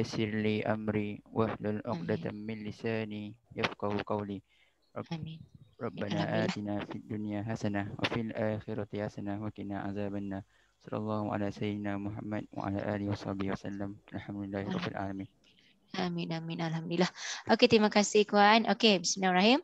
yasir li amri wahlul 'uqdatam min lisani yafqahu qawli. Amin. Rabbana atina fid dunya hasanah wa fil akhirati hasanah wa qina azabannar. Sallallahu ala sayyidina Muhammad wa ala wasallam. Alhamdulillahirabbil Amin, amin. Alhamdulillah. Okey, terima kasih Kuan. Okey, bismillahirrahmanirrahim.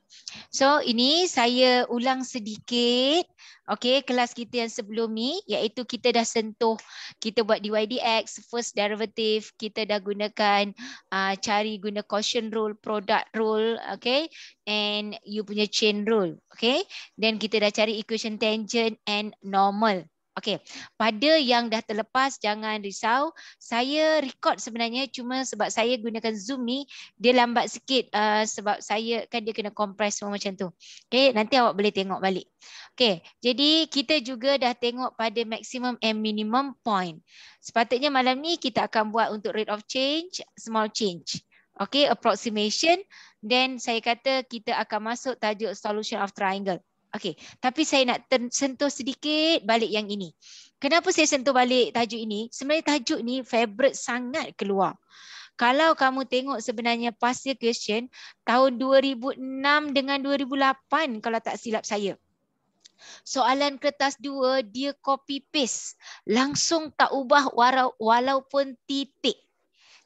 So, ini saya ulang sedikit. Okey, kelas kita yang sebelum ni iaitu kita dah sentuh, kita buat DYDX, first derivative, kita dah gunakan uh, cari guna quotient rule, product rule, okey, and you punya chain rule, okey. Then kita dah cari equation tangent and normal, Okey, pada yang dah terlepas jangan risau. Saya record sebenarnya cuma sebab saya gunakan Zoom ni dia lambat sikit uh, sebab saya kan dia kena compress semua macam tu. Okey, nanti awak boleh tengok balik. Okey, jadi kita juga dah tengok pada maximum and minimum point. Sepatutnya malam ni kita akan buat untuk rate of change, small change. Okey, approximation then saya kata kita akan masuk tajuk solution of triangle. Okey, tapi saya nak sentuh sedikit balik yang ini. Kenapa saya sentuh balik tajuk ini? Sebenarnya tajuk ni favorite sangat keluar. Kalau kamu tengok sebenarnya past question tahun 2006 dengan 2008 kalau tak silap saya. Soalan kertas 2 dia copy paste. Langsung tak ubah walaupun titik.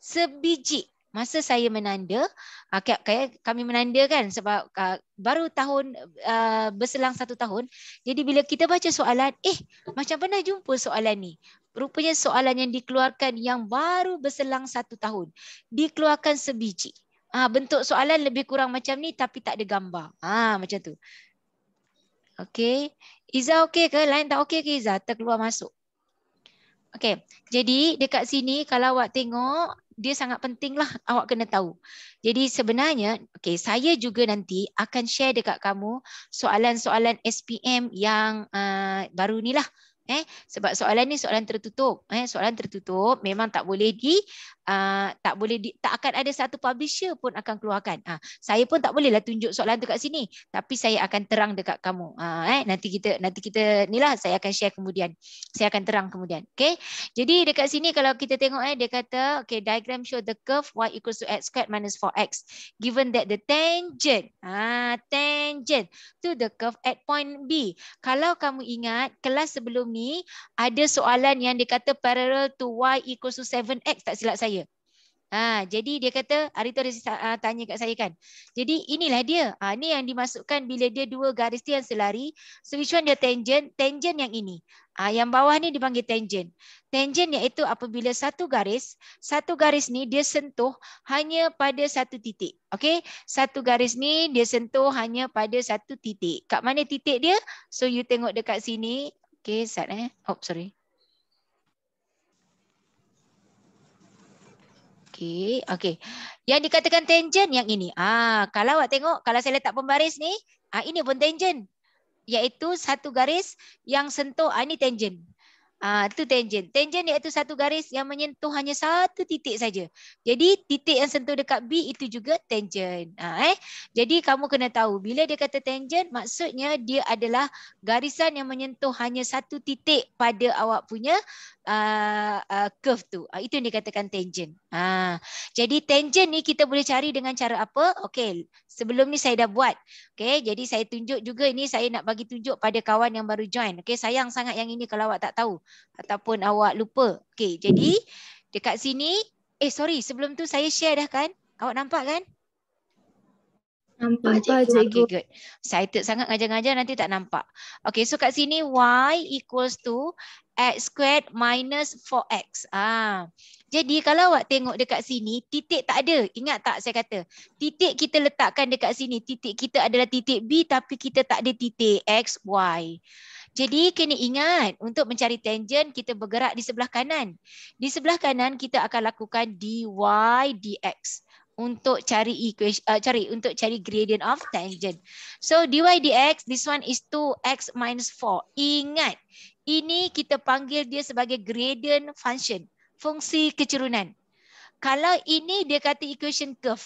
Sebiji masa saya menanda akak ah, kayak kami menanda kan sebab ah, baru tahun ah, berselang satu tahun jadi bila kita baca soalan eh macam pernah jumpa soalan ni rupanya soalan yang dikeluarkan yang baru berselang satu tahun dikeluarkan sebiji ah bentuk soalan lebih kurang macam ni tapi tak ada gambar ah macam tu okey Iza okey ke lain tak okey ke Iza terkeluar masuk Okey, jadi dekat sini kalau awak tengok dia sangat penting lah awak kena tahu. Jadi sebenarnya, okay, saya juga nanti akan share dekat kamu soalan-soalan SPM yang uh, baru ni lah eh sebab soalan ni soalan tertutup eh soalan tertutup memang tak boleh di uh, tak boleh di, tak akan ada satu publisher pun akan keluarkan uh, saya pun tak bolehlah tunjuk soalan tu kat sini tapi saya akan terang dekat kamu uh, eh nanti kita nanti kita ni lah saya akan share kemudian saya akan terang kemudian Okay. jadi dekat sini kalau kita tengok eh dia kata okay diagram show the curve y equals to x squared minus 4x given that the tangent ah uh, tangent to the curve at point b kalau kamu ingat kelas sebelum ni ni ada soalan yang dia kata parallel to y equals to 7x tak silap saya. Ha, jadi dia kata hari tu dia ah, tanya kat saya kan. Jadi inilah dia. Ha, ni yang dimasukkan bila dia dua garis yang selari. So which one dia tangent? Tangent yang ini. Ha, yang bawah ni dipanggil tangent. Tangent iaitu apabila satu garis, satu garis ni dia sentuh hanya pada satu titik. Okay? Satu garis ni dia sentuh hanya pada satu titik. Kat mana titik dia? So you tengok dekat sini. Okay, Zat eh. Oh, sorry. Okay, okay. Yang dikatakan tangent yang ini. Ah, Kalau awak tengok, kalau saya letak pembaris ni, ah ini pun tangent. Iaitu satu garis yang sentuh, ah, ini tangent. Ah itu tangent. Tangent iaitu satu garis yang menyentuh hanya satu titik saja. Jadi titik yang sentuh dekat B itu juga tangent. Ha, eh. Jadi kamu kena tahu bila dia kata tangent maksudnya dia adalah garisan yang menyentuh hanya satu titik pada awak punya uh, uh, curve tu. Uh, itu yang dikatakan tangent. Ha, jadi tangent ni kita boleh cari dengan cara apa? Okey, sebelum ni saya dah buat. Okey, jadi saya tunjuk juga ini saya nak bagi tunjuk pada kawan yang baru join. Okey, sayang sangat yang ini kalau awak tak tahu ataupun awak lupa. Okey, jadi dekat sini eh sorry, sebelum tu saya share dah kan? Awak nampak kan? Nampak, nampak cikgu. cikgu. Okay, good. Excited sangat ngajar-ngajar nanti tak nampak. Okey, so kat sini y equals to x squared minus 4x. Ah. Jadi kalau awak tengok dekat sini, titik tak ada. Ingat tak saya kata? Titik kita letakkan dekat sini. Titik kita adalah titik B tapi kita tak ada titik x, y. Jadi kena ingat untuk mencari tangent kita bergerak di sebelah kanan. Di sebelah kanan kita akan lakukan dy dx untuk cari equation, uh, cari untuk cari gradient of tangent. So dy dx this one is 2x minus 4. Ingat ini kita panggil dia sebagai gradient function, fungsi kecerunan. Kalau ini dia kata equation curve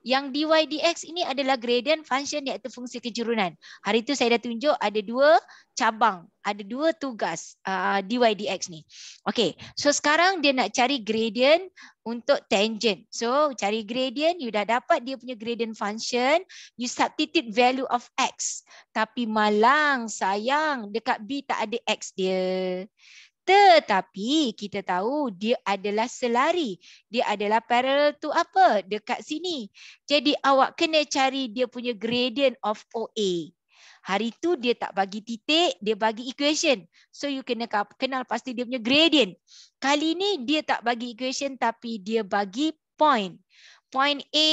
yang dy dx ini adalah gradient function iaitu fungsi kejurunan. Hari itu saya dah tunjuk ada dua cabang, ada dua tugas uh, dy dx ni. Okay, so sekarang dia nak cari gradient untuk tangent. So cari gradient, you dah dapat dia punya gradient function, you substitute value of x. Tapi malang, sayang, dekat b tak ada x dia. Tetapi kita tahu dia adalah selari. Dia adalah parallel to apa? Dekat sini. Jadi awak kena cari dia punya gradient of OA. Hari tu dia tak bagi titik, dia bagi equation. So you kena kenal pasti dia punya gradient. Kali ni dia tak bagi equation tapi dia bagi point point A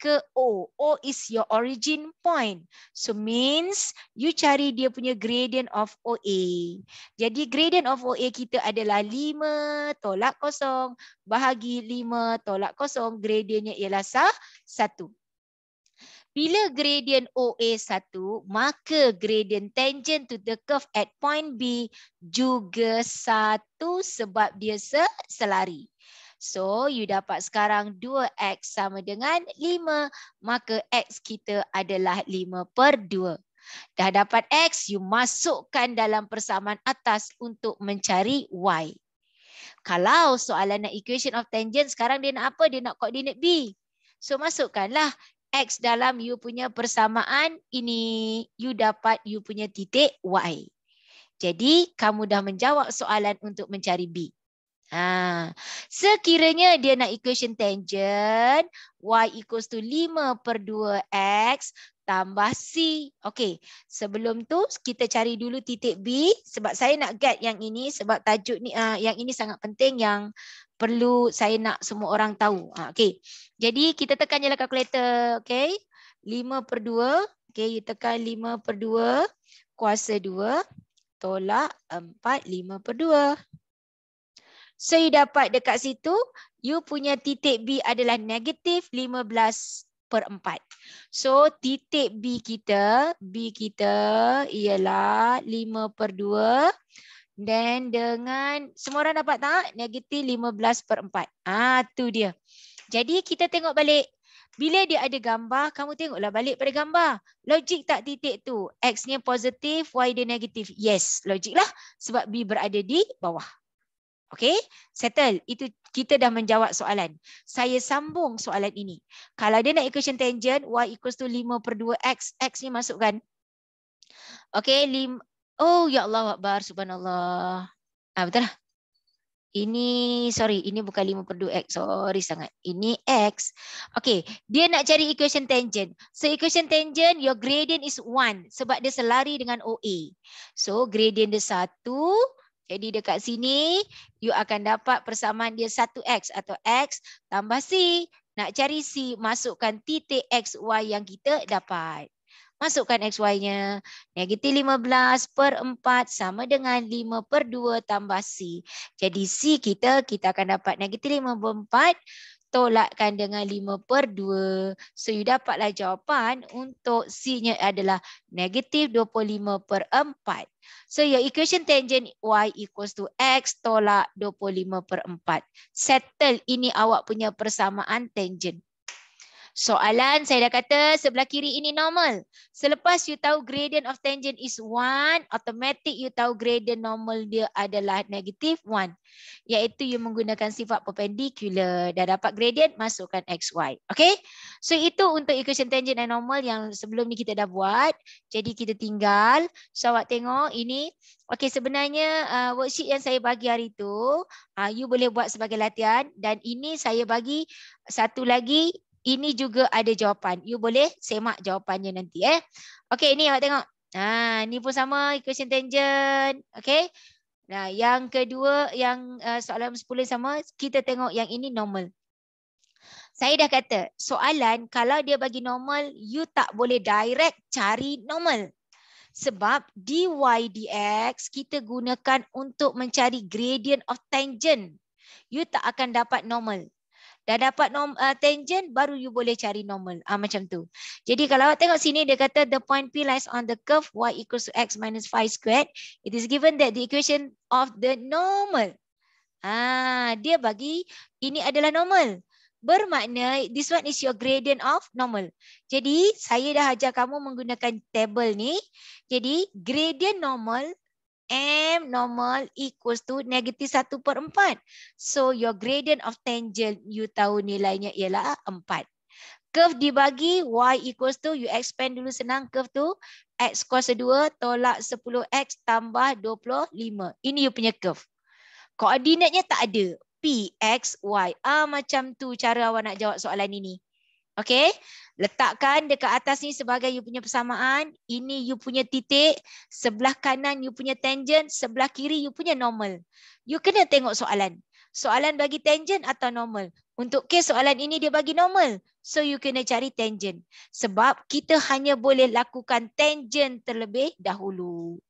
ke O. O is your origin point. So means you cari dia punya gradient of OA. Jadi gradient of OA kita adalah 5 tolak kosong bahagi 5 tolak kosong. Gradientnya ialah sah 1. Bila gradient OA 1, maka gradient tangent to the curve at point B juga 1 sebab dia selari. So you dapat sekarang 2x sama dengan 5. Maka x kita adalah 5 per 2. Dah dapat x, you masukkan dalam persamaan atas untuk mencari y. Kalau soalan nak equation of tangent, sekarang dia nak apa? Dia nak coordinate b. So masukkanlah x dalam you punya persamaan ini. You dapat you punya titik y. Jadi kamu dah menjawab soalan untuk mencari B. Ha. Sekiranya dia nak equation tangent Y equals to 5 per 2X Tambah C Okey Sebelum tu kita cari dulu titik B Sebab saya nak get yang ini Sebab tajuk ni uh, Yang ini sangat penting Yang perlu saya nak semua orang tahu ha, ah, Okey Jadi kita tekan je lah calculator Okey 5 per 2 Okey you tekan 5 per 2 Kuasa 2 Tolak 4 5 per 2 So you dapat dekat situ you punya titik B adalah negatif 15 per 4. So titik B kita, B kita ialah 5 per 2. Dan dengan, semua orang dapat tak? Negatif 15 per 4. Ah, tu dia. Jadi kita tengok balik. Bila dia ada gambar, kamu tengoklah balik pada gambar. Logik tak titik tu? X-nya positif, Y dia negatif. Yes, logiklah. Sebab B berada di bawah. Okay, settle. Itu kita dah menjawab soalan. Saya sambung soalan ini. Kalau dia nak equation tangent, y equals to 5 per 2 x. X ni masukkan. Okay, lim. Oh, ya Allah, wakbar, subhanallah. Ah, betul lah. Ini, sorry, ini bukan 5 per 2 x. Sorry sangat. Ini x. Okay, dia nak cari equation tangent. So, equation tangent, your gradient is 1. Sebab dia selari dengan OA. So, gradient dia 1. Jadi dekat sini you akan dapat persamaan dia 1x atau x tambah c. Nak cari c masukkan titik x y yang kita dapat. Masukkan x xy-nya. Negatif 15 per 4 sama dengan 5 per 2 tambah c. Jadi c kita, kita akan dapat negatif 54 per 4 tolakkan dengan 5 per 2. So you dapatlah jawapan untuk C nya adalah negatif 25 per 4. So your equation tangent Y equals to X tolak 25 per 4. Settle ini awak punya persamaan tangent. Soalan saya dah kata sebelah kiri ini normal. Selepas you tahu gradient of tangent is 1, automatic you tahu gradient normal dia adalah negative 1. Iaitu you menggunakan sifat perpendicular. Dah dapat gradient, masukkan x y. Okay? So itu untuk equation tangent and normal yang sebelum ni kita dah buat. Jadi kita tinggal. So awak tengok ini. Okay sebenarnya uh, worksheet yang saya bagi hari tu, uh, you boleh buat sebagai latihan. Dan ini saya bagi satu lagi ini juga ada jawapan. You boleh semak jawapannya nanti eh. Okey, ini awak tengok. Ha, ni pun sama equation tangent. Okey. Nah, yang kedua yang uh, soalan 10 sama, kita tengok yang ini normal. Saya dah kata, soalan kalau dia bagi normal, you tak boleh direct cari normal. Sebab dy dx kita gunakan untuk mencari gradient of tangent. You tak akan dapat normal dah dapat norm, uh, tangent baru you boleh cari normal uh, macam tu jadi kalau awak tengok sini dia kata the point P lies on the curve y equals to x minus 5 squared it is given that the equation of the normal ah dia bagi ini adalah normal bermakna this one is your gradient of normal jadi saya dah ajar kamu menggunakan table ni jadi gradient normal M normal equals to negative 1 per 4. So your gradient of tangent you tahu nilainya ialah 4. Curve dibagi Y equals to you expand dulu senang curve tu. X kuasa 2 tolak 10X tambah 25. Ini you punya curve. Koordinatnya tak ada. P, X, Y. Ah, macam tu cara awak nak jawab soalan ini. Okey. Letakkan dekat atas ni sebagai you punya persamaan. Ini you punya titik. Sebelah kanan you punya tangent. Sebelah kiri you punya normal. You kena tengok soalan. Soalan bagi tangent atau normal. Untuk kes soalan ini dia bagi normal. So you kena cari tangent. Sebab kita hanya boleh lakukan tangent terlebih dahulu.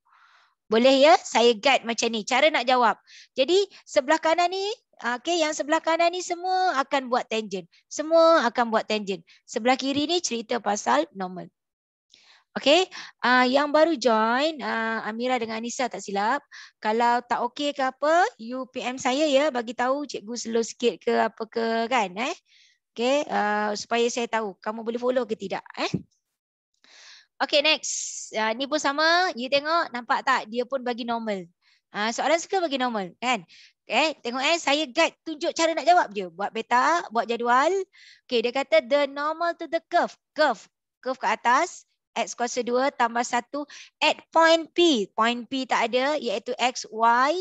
Boleh ya? Saya guide macam ni. Cara nak jawab. Jadi sebelah kanan ni, ah, okay, yang sebelah kanan ni semua akan buat tangent. Semua akan buat tangent. Sebelah kiri ni cerita pasal normal. Okay, uh, ah, yang baru join uh, Amira dengan Anissa tak silap Kalau tak okay ke apa You PM saya ya, bagi tahu Cikgu slow sikit ke apa ke kan eh? Okay, uh, supaya saya tahu Kamu boleh follow ke tidak eh? Okay next. Uh, ni pun sama. You tengok nampak tak? Dia pun bagi normal. Uh, soalan suka bagi normal kan? Okay, tengok eh, saya guide tunjuk cara nak jawab je. Buat beta, buat jadual. Okay, dia kata the normal to the curve. Curve. Curve ke atas. X kuasa 2 tambah 1. At point P. Point P tak ada iaitu X, Y.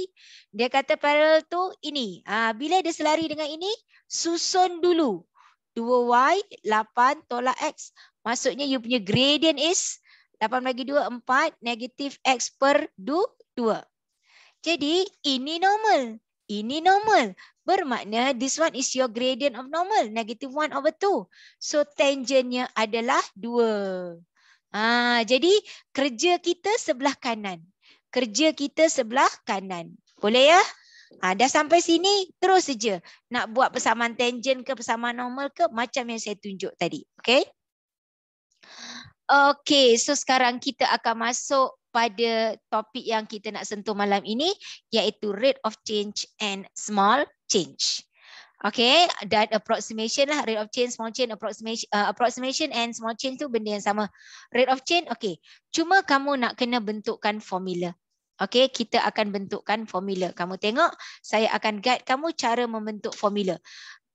Dia kata parallel tu ini. Uh, bila dia selari dengan ini, susun dulu. 2Y, 8 tolak X. Maksudnya you punya gradient is 8 bagi 2, 4. Negatif X per 2. Jadi ini normal. Ini normal. Bermakna this one is your gradient of normal. Negative 1 over 2. So tangentnya adalah 2. Ha, jadi kerja kita sebelah kanan. Kerja kita sebelah kanan. Boleh ya? Ha, dah sampai sini terus saja. Nak buat persamaan tangent ke persamaan normal ke macam yang saya tunjuk tadi. Okay? Okay, so sekarang kita akan masuk pada topik yang kita nak sentuh malam ini iaitu rate of change and small change. Okay, that approximation lah, rate of change, small change, approximation, uh, approximation and small change tu benda yang sama. Rate of change, okay. Cuma kamu nak kena bentukkan formula. Okay, kita akan bentukkan formula. Kamu tengok, saya akan guide kamu cara membentuk formula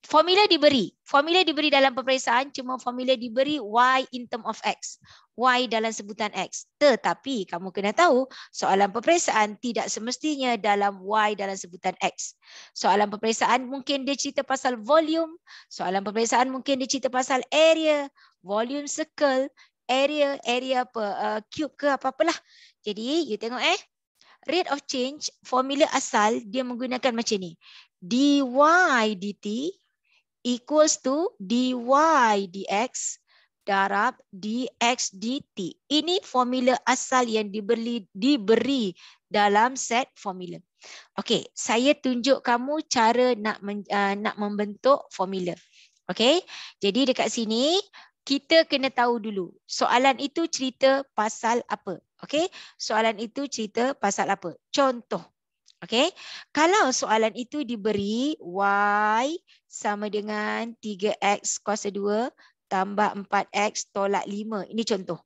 formula diberi. Formula diberi dalam peperiksaan cuma formula diberi y in term of x. Y dalam sebutan x. Tetapi kamu kena tahu soalan peperiksaan tidak semestinya dalam y dalam sebutan x. Soalan peperiksaan mungkin dia cerita pasal volume. Soalan peperiksaan mungkin dia cerita pasal area. Volume circle. Area, area apa, uh, cube ke apa-apalah. Jadi you tengok eh. Rate of change, formula asal dia menggunakan macam ni. dy dt equals to dy dx darab dx dt. Ini formula asal yang diberi, diberi dalam set formula. Okey, saya tunjuk kamu cara nak uh, nak membentuk formula. Okey, jadi dekat sini kita kena tahu dulu soalan itu cerita pasal apa. Okey, soalan itu cerita pasal apa. Contoh, Okay. Kalau soalan itu diberi Y sama dengan 3X kuasa 2 tambah 4X tolak 5. Ini contoh.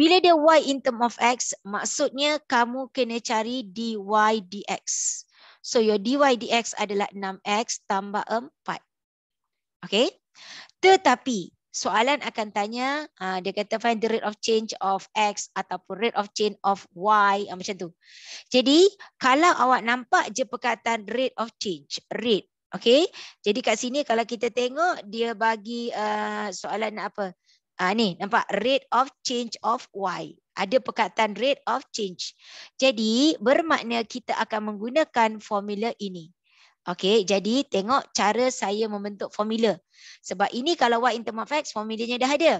Bila dia Y in term of X, maksudnya kamu kena cari dy dx. So your dy dx adalah 6x tambah 4. Okay. Tetapi soalan akan tanya uh, dia kata find the rate of change of x ataupun rate of change of y uh, macam tu. Jadi kalau awak nampak je perkataan rate of change, rate. Okey. Jadi kat sini kalau kita tengok dia bagi uh, soalan apa? Ah uh, ni nampak rate of change of y. Ada perkataan rate of change. Jadi bermakna kita akan menggunakan formula ini. Okay, jadi tengok cara saya membentuk formula. Sebab ini kalau y term of x, formulanya dah ada.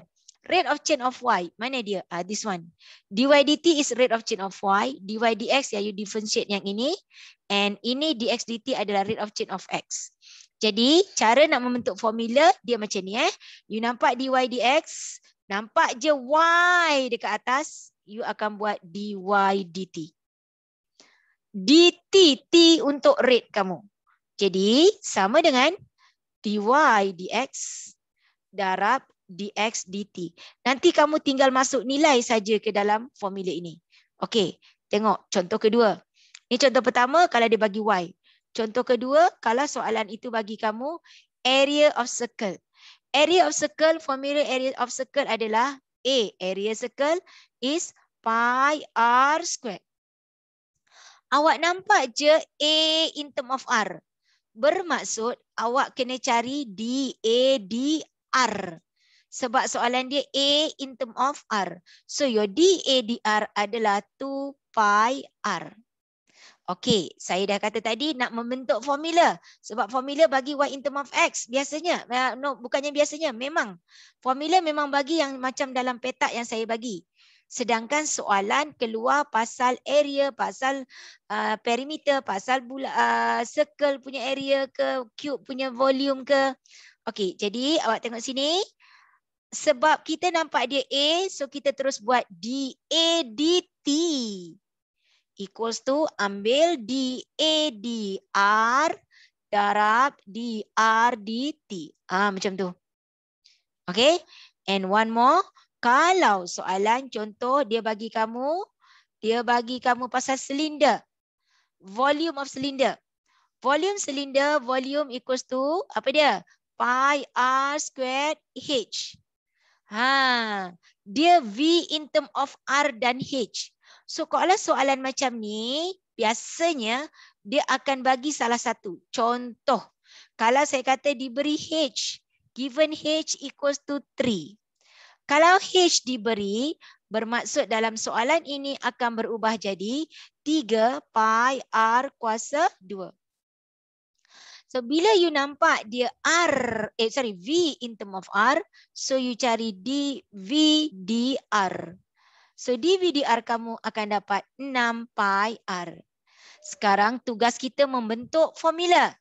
Rate of change of y, mana dia? Ah this one. dy dt is rate of change of y. dy dx, ya you differentiate yang ini. And ini dx dt adalah rate of change of x. Jadi cara nak membentuk formula, dia macam ni eh. You nampak dy dx, nampak je y dekat atas, you akan buat dy dt. dt, t untuk rate kamu. Jadi sama dengan dy dx darab dx dt. Nanti kamu tinggal masuk nilai saja ke dalam formula ini. Okey, tengok contoh kedua. Ini contoh pertama kalau dia bagi y. Contoh kedua kalau soalan itu bagi kamu area of circle. Area of circle, formula area of circle adalah A. Area circle is pi r square. Awak nampak je A in term of R bermaksud awak kena cari D A D R sebab soalan dia A in term of R. So your D A D R adalah 2 pi R. Okey, saya dah kata tadi nak membentuk formula. Sebab formula bagi y in term of x biasanya eh, no bukannya biasanya memang formula memang bagi yang macam dalam petak yang saya bagi sedangkan soalan keluar pasal area pasal uh, perimeter pasal bula, uh, circle punya area ke cube punya volume ke okey jadi awak tengok sini sebab kita nampak dia a so kita terus buat da dt equals to ambil da dr darab dr dt ah macam tu okey and one more kalau soalan contoh dia bagi kamu dia bagi kamu pasal silinder. Volume of silinder. Volume silinder, volume equals to apa dia? Pi R squared H. Ha, dia V in term of R dan H. So kalau soalan macam ni, biasanya dia akan bagi salah satu. Contoh, kalau saya kata diberi H, given H equals to 3. Kalau H diberi, bermaksud dalam soalan ini akan berubah jadi 3 pi R kuasa 2. So, bila you nampak dia R, eh sorry, V in term of R, so you cari D, V, D, R. So, D, V, D, R kamu akan dapat 6 pi R. Sekarang tugas kita membentuk formula.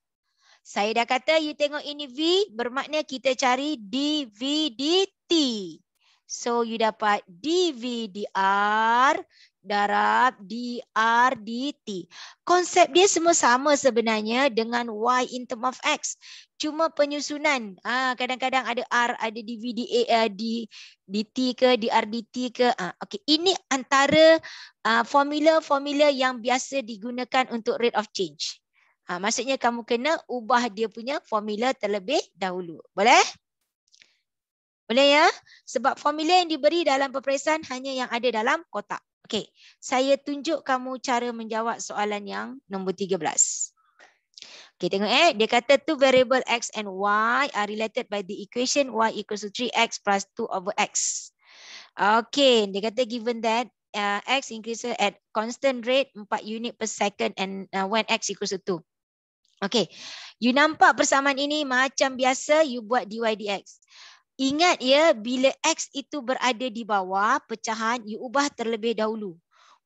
Saya dah kata you tengok ini V, bermakna kita cari D, V, D, T. So you dapat DVDR darab DRDT. Konsep dia semua sama sebenarnya dengan Y in term of X. Cuma penyusunan. Ah Kadang-kadang ada R, ada DVDA, uh, D, DT eh, ke, DRDT ke. Ha, okay. Ini antara ah, formula-formula yang biasa digunakan untuk rate of change. Ha, maksudnya kamu kena ubah dia punya formula terlebih dahulu. Boleh? Boleh ya? Sebab formula yang diberi dalam peperiksaan hanya yang ada dalam kotak. Okey, saya tunjuk kamu cara menjawab soalan yang nombor 13. Okey, tengok eh. Dia kata two variable x and y are related by the equation y equals to 3x plus 2 over x. Okey, dia kata given that Uh, x increases at constant rate 4 unit per second and uh, when x equals to 2. Okay. You nampak persamaan ini macam biasa you buat dy dx. Ingat ya, bila X itu berada di bawah pecahan, you ubah terlebih dahulu.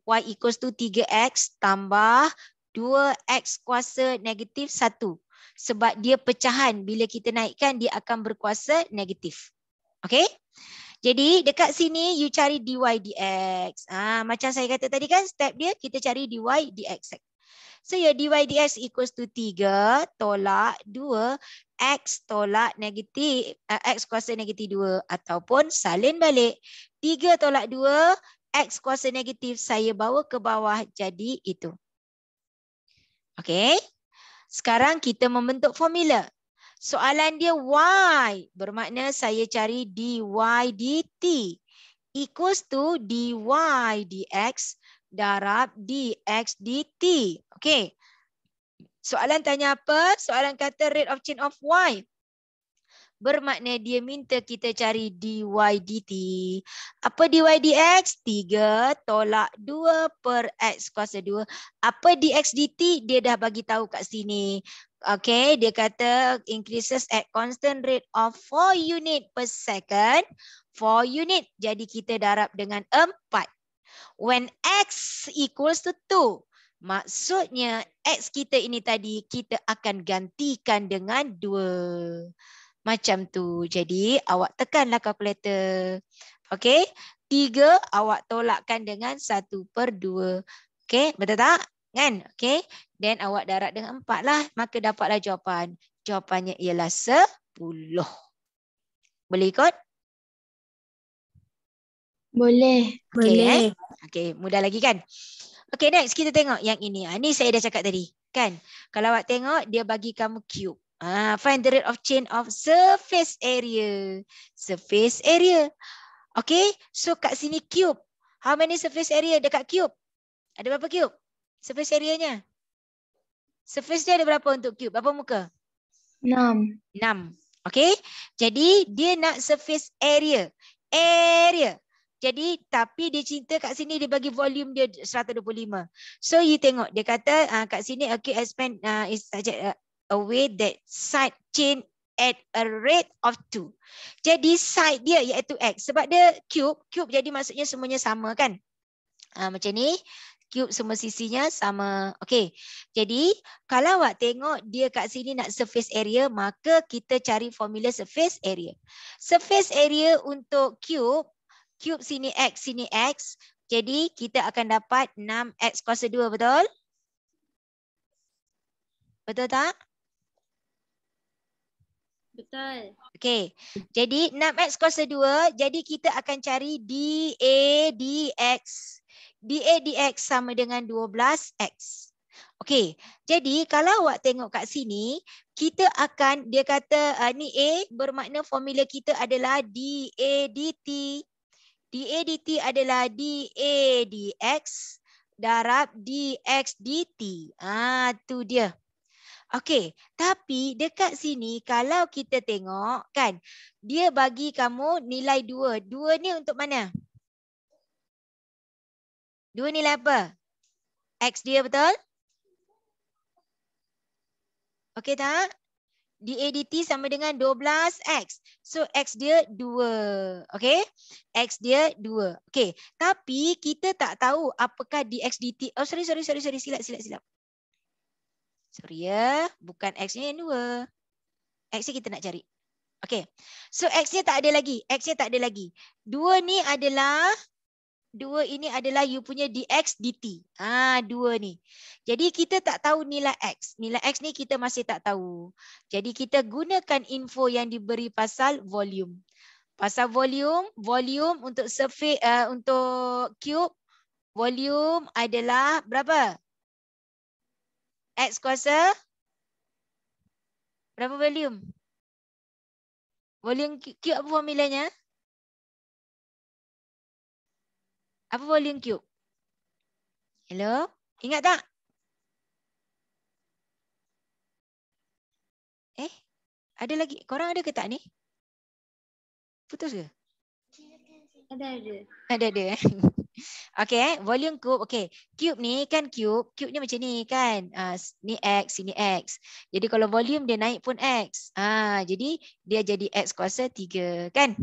Y equals to 3X tambah 2X kuasa negatif 1. Sebab dia pecahan, bila kita naikkan, dia akan berkuasa negatif. Okay? Jadi dekat sini you cari dy dx. Ah macam saya kata tadi kan step dia kita cari dy dx. So your dy ds equals to 3 tolak 2 x tolak negatif uh, x kuasa negatif 2 ataupun salin balik. 3 tolak 2 x kuasa negatif saya bawa ke bawah jadi itu. Okay. Sekarang kita membentuk formula. Soalan dia y bermakna saya cari dy dt equals to dy dx darab dx dt. Okey. Soalan tanya apa? Soalan kata rate of change of y. Bermakna dia minta kita cari dy dt. Apa dy dx? 3 tolak 2 per x kuasa 2. Apa dx dt? Dia dah bagi tahu kat sini. Okay, dia kata increases at constant rate of 4 unit per second. 4 unit jadi kita darab dengan 4. When X equals to 2. Maksudnya X kita ini tadi kita akan gantikan dengan 2. Macam tu. Jadi awak tekanlah kalkulator. Okay. 3 awak tolakkan dengan 1 per 2. Okay. Betul tak? Kan? Okay. Then awak darat dengan 4 lah. Maka dapatlah jawapan. Jawapannya ialah 10. Boleh ikut? Boleh. Boleh. Eh? Okay, mudah lagi kan? Okay, next kita tengok yang ini. Ha, ni saya dah cakap tadi. Kan? Kalau awak tengok, dia bagi kamu cube. Ah, find the rate of change of surface area. Surface area. Okay, so kat sini cube. How many surface area dekat cube? Ada berapa cube? Surface area-nya? Surface dia ada berapa untuk cube? Berapa muka? 6. 6. Okay, jadi dia nak surface area. Area. Jadi tapi dia cinta kat sini dia bagi volume dia 125. So you tengok dia kata uh, kat sini acute expand uh, ah, is a ah, way that side chain at a rate of 2. Jadi side dia iaitu x sebab dia cube, cube jadi maksudnya semuanya sama kan. Uh, macam ni cube semua sisinya sama. Okey. Jadi kalau awak tengok dia kat sini nak surface area maka kita cari formula surface area. Surface area untuk cube cube sini x sini x. Jadi kita akan dapat 6x kuasa 2 betul? Betul tak? Betul. Okey. Jadi 6x kuasa 2, jadi kita akan cari dA dx. dA dx sama dengan 12x. Okey. Jadi kalau awak tengok kat sini, kita akan dia kata uh, ni A bermakna formula kita adalah dA dt dt adalah dx darab dx dt Ah ha, tu dia. Okey, tapi dekat sini kalau kita tengok kan, dia bagi kamu nilai 2. 2 ni untuk mana? 2 nilai apa? X dia betul? Okey tak? DADT sama dengan 12X. So X dia 2. Okay. X dia 2. Okay. Tapi kita tak tahu apakah DXDT. Oh sorry, sorry, sorry. sorry. Silap, silap, silap. Sorry ya. Bukan X ni yang 2. X ni kita nak cari. Okay. So X ni tak ada lagi. X ni tak ada lagi. 2 ni adalah dua ini adalah you punya dx dt. Ah ha, dua ni. Jadi kita tak tahu nilai x. Nilai x ni kita masih tak tahu. Jadi kita gunakan info yang diberi pasal volume. Pasal volume, volume untuk surface uh, eh, untuk cube volume adalah berapa? x kuasa berapa volume? Volume cube apa formulanya? Apa volume cube? Hello? Ingat tak? Eh? Ada lagi? Korang ada ke tak ni? Putus ke? Ada, ada. Ada, ada. okay, eh? volume cube. Okay, cube ni kan cube. Cube ni macam ni kan. Uh, ni X, sini X. Jadi kalau volume dia naik pun X. Ah, uh, Jadi dia jadi X kuasa 3 kan?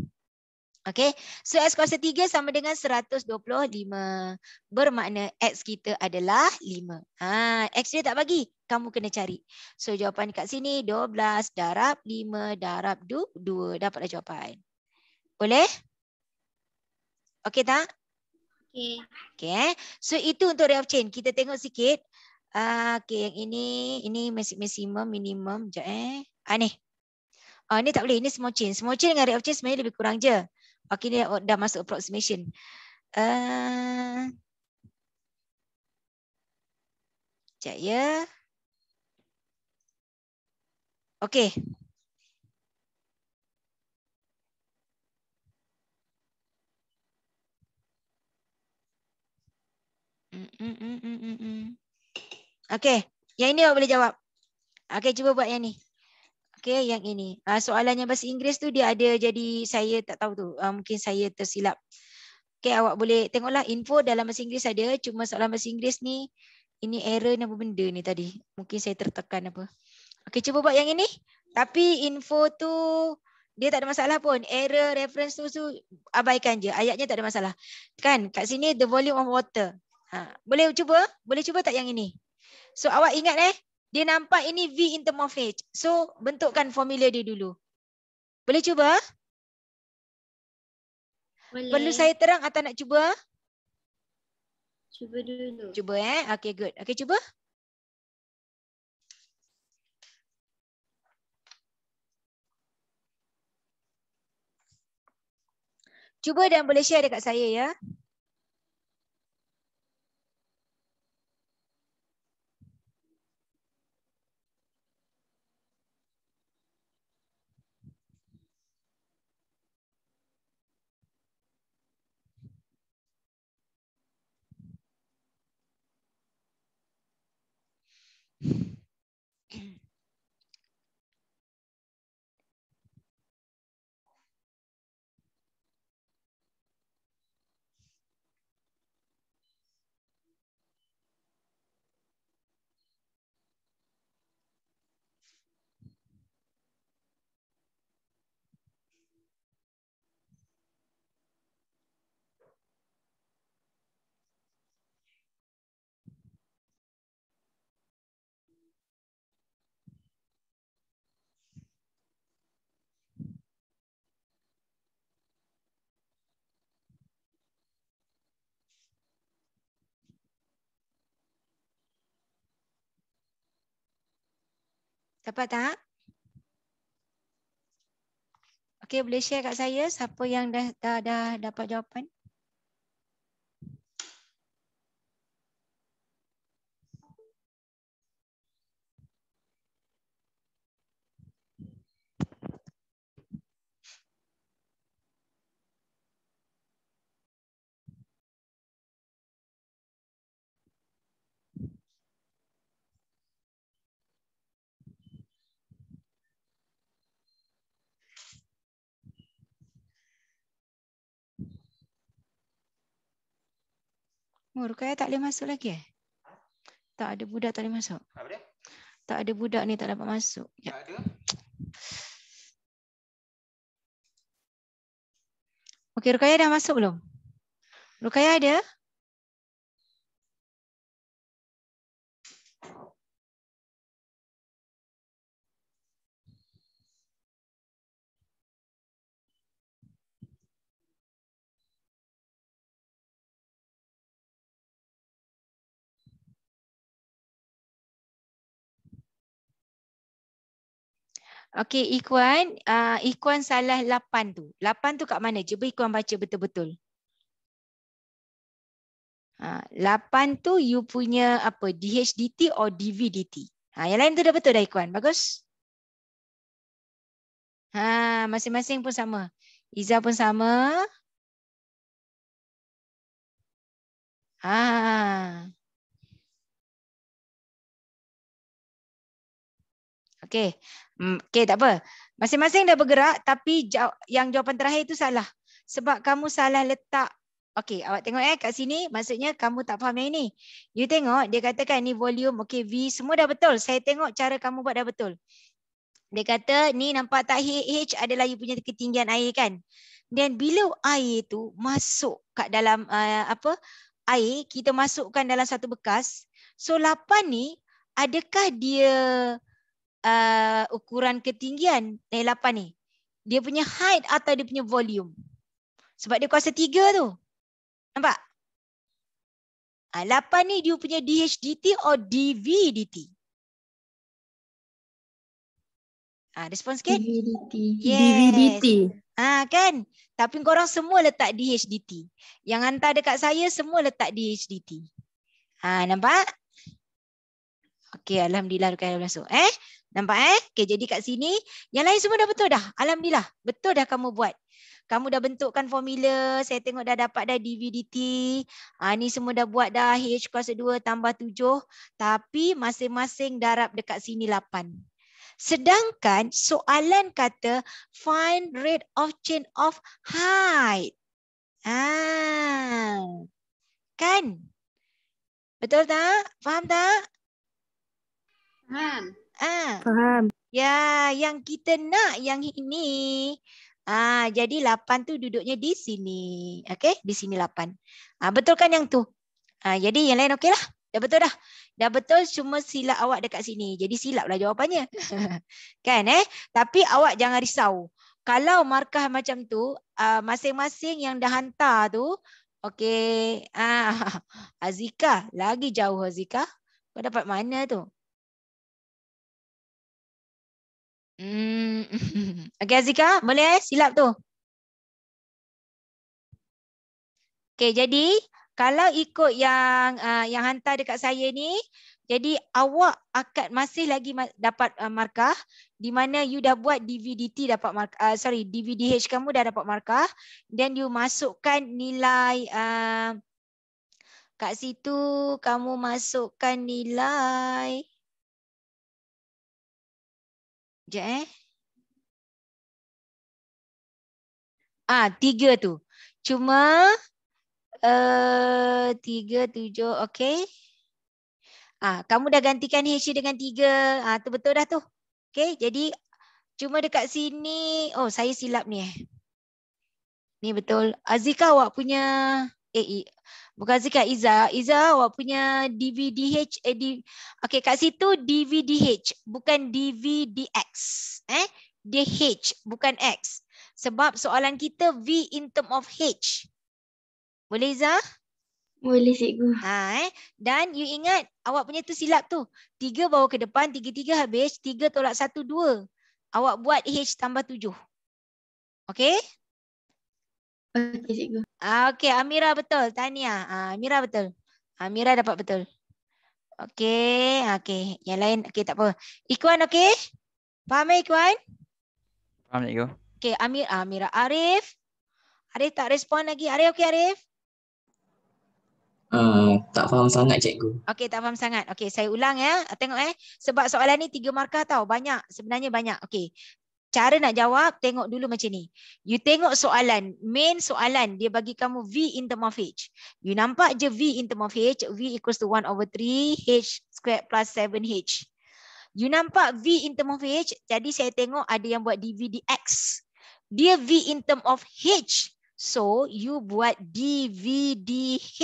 Okay. So X kuasa 3 sama dengan 125. Bermakna X kita adalah 5. Ha, X dia tak bagi. Kamu kena cari. So jawapan kat sini 12 darab 5 darab 2. Dapatlah jawapan. Boleh? Okay tak? Okay. okay. Eh. So itu untuk rate of change. Kita tengok sikit. Uh, ah, okay yang ini. Ini maksimum, minimum. Sekejap eh. Ah, ni. Ah, ni tak boleh. Ini small change. Small change dengan rate of change sebenarnya lebih kurang je. Okey, dia dah masuk approximation. Uh, sekejap ya. Okey. Mm, mm, mm, Okey, yang ini awak boleh jawab. Okey, cuba buat yang ni. Okay, yang ini. Uh, ah, soalan bahasa Inggeris tu dia ada jadi saya tak tahu tu. Uh, mungkin saya tersilap. Okay, awak boleh tengoklah info dalam bahasa Inggeris ada. Cuma soalan bahasa Inggeris ni, ini error ni apa benda ni tadi. Mungkin saya tertekan apa. Okay, cuba buat yang ini. Tapi info tu, dia tak ada masalah pun. Error reference tu, tu abaikan je. Ayatnya tak ada masalah. Kan, kat sini the volume of water. Ha. Boleh cuba? Boleh cuba tak yang ini? So, awak ingat eh dia nampak ini V intermorphage. So bentukkan formula dia dulu. Boleh cuba? Boleh. Perlu saya terang atau nak cuba? Cuba dulu. Cuba eh. Okay good. Okay cuba. Cuba dan boleh share dekat saya ya. Dapat tak? Okey, boleh share kat saya siapa yang dah dah, dah dapat jawapan? Oh, Rukaya tak boleh masuk lagi eh? Tak ada budak tak boleh masuk. Tak boleh? Tak ada budak ni tak dapat masuk. Ya. Tak ada. Okey, Rukaya dah masuk belum? Rukaya ada? Okey, Ikhwan, uh, Ikhwan salah 8 tu. 8 tu kat mana? Cuba Ikhwan baca betul-betul. Ha, 8 tu you punya apa? DHDT or DVDT? Ha, yang lain tu dah betul dah Ikhwan. Bagus? Ha, masing-masing pun sama. Iza pun sama. Ha. ha, ha. Okey. Hmm, okay, tak apa. Masing-masing dah bergerak tapi jaw- yang jawapan terakhir itu salah. Sebab kamu salah letak. Okay, awak tengok eh kat sini maksudnya kamu tak faham yang ini. You tengok dia katakan ni volume, okay V semua dah betul. Saya tengok cara kamu buat dah betul. Dia kata ni nampak tak H H adalah you punya ketinggian air kan. Dan bila air tu masuk kat dalam uh, apa air kita masukkan dalam satu bekas. So 8 ni adakah dia uh, ukuran ketinggian naik lapan ni. Dia punya height atau dia punya volume. Sebab dia kuasa tiga tu. Nampak? Ah, lapan ni dia punya DHDT atau DVDT. Ah, response kan? DVDT. Yes. DVDT. Ah, kan? Tapi korang semua letak DHDT. Yang hantar dekat saya semua letak DHDT. Ah, nampak? Okey, alhamdulillah dekat Eh? Nampak eh? Okay, jadi kat sini, yang lain semua dah betul dah. Alhamdulillah, betul dah kamu buat. Kamu dah bentukkan formula, saya tengok dah dapat dah DVDT. Ha, ah, ni semua dah buat dah, H kuasa 2 tambah 7. Tapi masing-masing darab dekat sini 8. Sedangkan soalan kata, find rate of change of height. Ha. Kan? Betul tak? Faham tak? Faham. Hmm. Ah. Faham. Ya, yang kita nak yang ini. Ah, jadi lapan tu duduknya di sini. Okey, di sini lapan. Ah, betul kan yang tu? Ah, jadi yang lain okeylah. Dah betul dah. Dah betul cuma silap awak dekat sini. Jadi silaplah jawapannya. kan eh? Tapi awak jangan risau. Kalau markah macam tu, ah, masing-masing uh, yang dah hantar tu, okey. Ah, Azika lagi jauh Azika. Kau dapat mana tu? Hmm. Okay Azika, boleh eh silap tu? Okay, jadi kalau ikut yang uh, yang hantar dekat saya ni, jadi awak akan masih lagi ma dapat uh, markah di mana you dah buat DVDT dapat markah, uh, sorry, DVDH kamu dah dapat markah dan you masukkan nilai uh, kat situ kamu masukkan nilai Sekejap eh. Ah, tiga tu. Cuma uh, tiga, tujuh, okey. Ah, kamu dah gantikan H dengan tiga. Ah, tu betul dah tu. Okey, jadi cuma dekat sini. Oh, saya silap ni eh. Ni betul. Azika awak punya eh, eh Bukan Zika Iza, Iza awak punya DVDH eh, di, Okay kat situ DVDH bukan DVDX eh? H, bukan X Sebab soalan kita V in term of H Boleh Iza? Boleh cikgu ha, eh? Dan you ingat awak punya tu silap tu Tiga bawa ke depan, tiga-tiga habis Tiga tolak satu dua Awak buat H tambah tujuh Okay? Okey cikgu. Ah okey Amira betul. Tania. Ah Amira betul. Amira dapat betul. Okey, ah, okey. Yang lain okey tak apa. Ikwan okey? Faham eh, Ikwan? Faham cikgu. Okey, Amir ah, Amira Arif. Arif tak respon lagi. Arif okey Arif? Uh, tak faham sangat cikgu Okey tak faham sangat Okey saya ulang ya Tengok eh Sebab soalan ni tiga markah tau Banyak Sebenarnya banyak Okey Cara nak jawab tengok dulu macam ni. You tengok soalan, main soalan dia bagi kamu V in term of H. You nampak je V in term of H, V equals to 1 over 3 H squared plus 7 H. You nampak V in term of H, jadi saya tengok ada yang buat DV DX. Dia V in term of H, so you buat DV DH.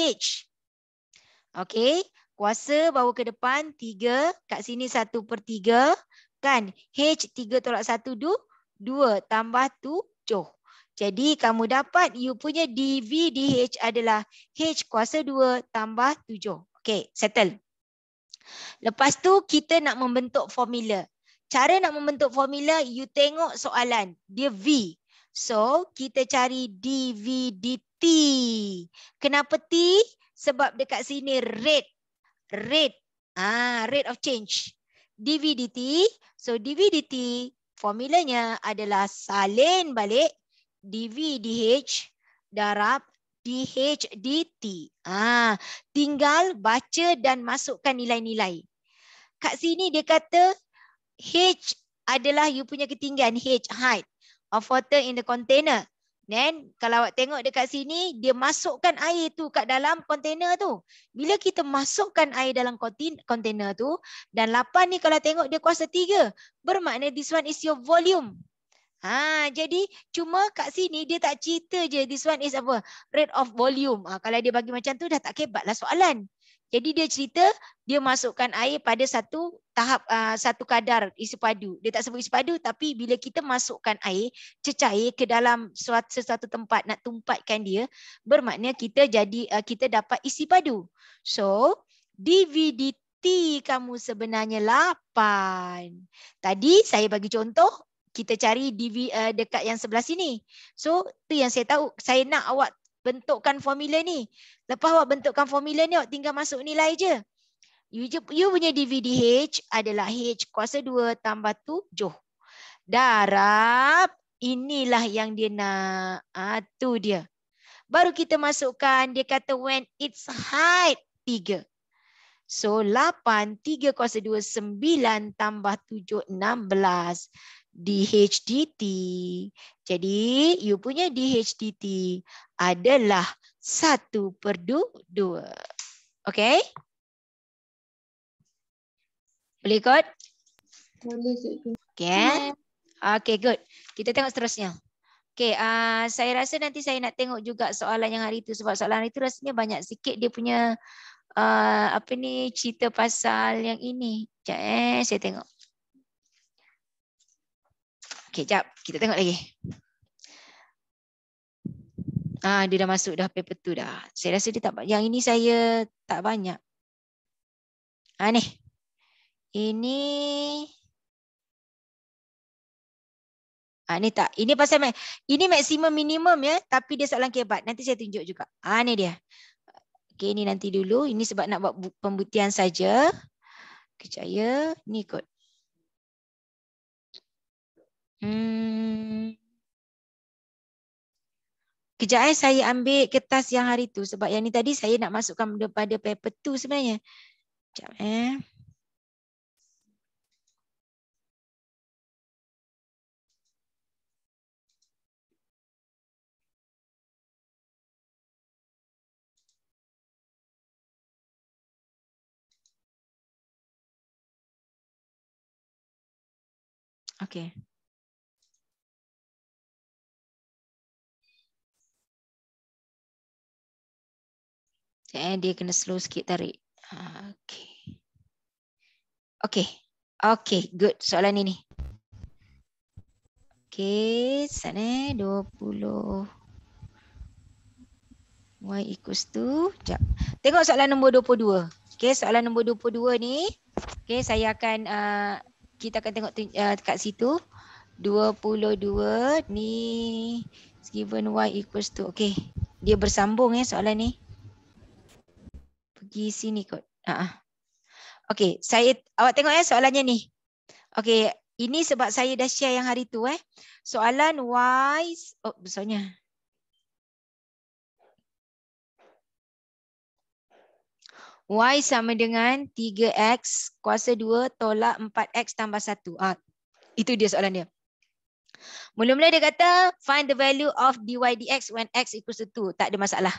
Okay, kuasa bawa ke depan 3, kat sini 1 per 3 kan H3 tolak 1 du 2 tambah 7. Jadi kamu dapat you punya DV DH adalah H kuasa 2 tambah 7. Okey settle. Lepas tu kita nak membentuk formula. Cara nak membentuk formula you tengok soalan. Dia V. So kita cari DV DT. Kenapa T? Sebab dekat sini rate. Rate. Ah, rate of change. DVDT. So DVDT formulanya adalah salin balik DVDH darab DHDT. Ah, ha, tinggal baca dan masukkan nilai-nilai. Kat sini dia kata H adalah you punya ketinggian, H height of water in the container. Then kalau awak tengok dekat sini dia masukkan air tu kat dalam kontena tu. Bila kita masukkan air dalam kontena tu dan 8 ni kalau tengok dia kuasa tiga bermakna this one is your volume. Ha, jadi cuma kat sini dia tak cerita je this one is apa rate of volume. Ha, kalau dia bagi macam tu dah tak kebat lah soalan. Jadi dia cerita dia masukkan air pada satu tahap uh, satu kadar isi padu. Dia tak sebut isi padu tapi bila kita masukkan air cecair ke dalam suatu sesuatu tempat nak tumpatkan dia bermakna kita jadi uh, kita dapat isi padu. So DVD kamu sebenarnya 8. Tadi saya bagi contoh kita cari DV uh, ah, dekat yang sebelah sini. So tu yang saya tahu saya nak awak bentukkan formula ni. Lepas awak bentukkan formula ni, awak tinggal masuk nilai je. You, you punya DVD adalah H kuasa 2 tambah 7. Darab, inilah yang dia nak. Ha, tu dia. Baru kita masukkan, dia kata when its height 3. So 8, 3 kuasa 2, 9 tambah 7, 16. DHDT. Jadi you punya DHDT adalah 1 per 2. Okay? Boleh ikut? Boleh. Okay. okay, good. Kita tengok seterusnya. Okay, uh, saya rasa nanti saya nak tengok juga soalan yang hari itu. Sebab soalan hari itu rasanya banyak sikit dia punya uh, apa ni cerita pasal yang ini. Sekejap eh, saya tengok. Okey, jap. Kita tengok lagi. Ah, dia dah masuk dah paper tu dah. Saya rasa dia tak yang ini saya tak banyak. Ah ni. Ini Ah ni tak. Ini pasal ini maksimum minimum ya, tapi dia soalan kebat. Nanti saya tunjuk juga. Ah ni dia. Okey, ini nanti dulu. Ini sebab nak buat pembuktian saja. Kejaya, ni kot. Hmm. Kejap eh, saya ambil kertas yang hari tu sebab yang ni tadi saya nak masukkan pada paper tu sebenarnya. Kejap eh. Okay. Saya eh, dia kena slow sikit tarik. Ah, okay okay okay good. Soalan ini. okay sana 20. Y equals to, jap. Tengok soalan nombor 22. okay soalan nombor 22 ni. okay saya akan, uh, kita akan tengok uh, ah, kat situ. 22 ni given y equals to, okey. Dia bersambung ya eh, soalan ni pergi sini kot. Ha. Okey, saya awak tengok ya soalannya ni. Okay, ini sebab saya dah share yang hari tu eh. Soalan why oh besarnya. Y sama dengan 3X kuasa 2 tolak 4X tambah 1. Ha, itu dia soalan dia. Mula-mula dia kata find the value of dy dx when x equals to 2. Tak ada masalah.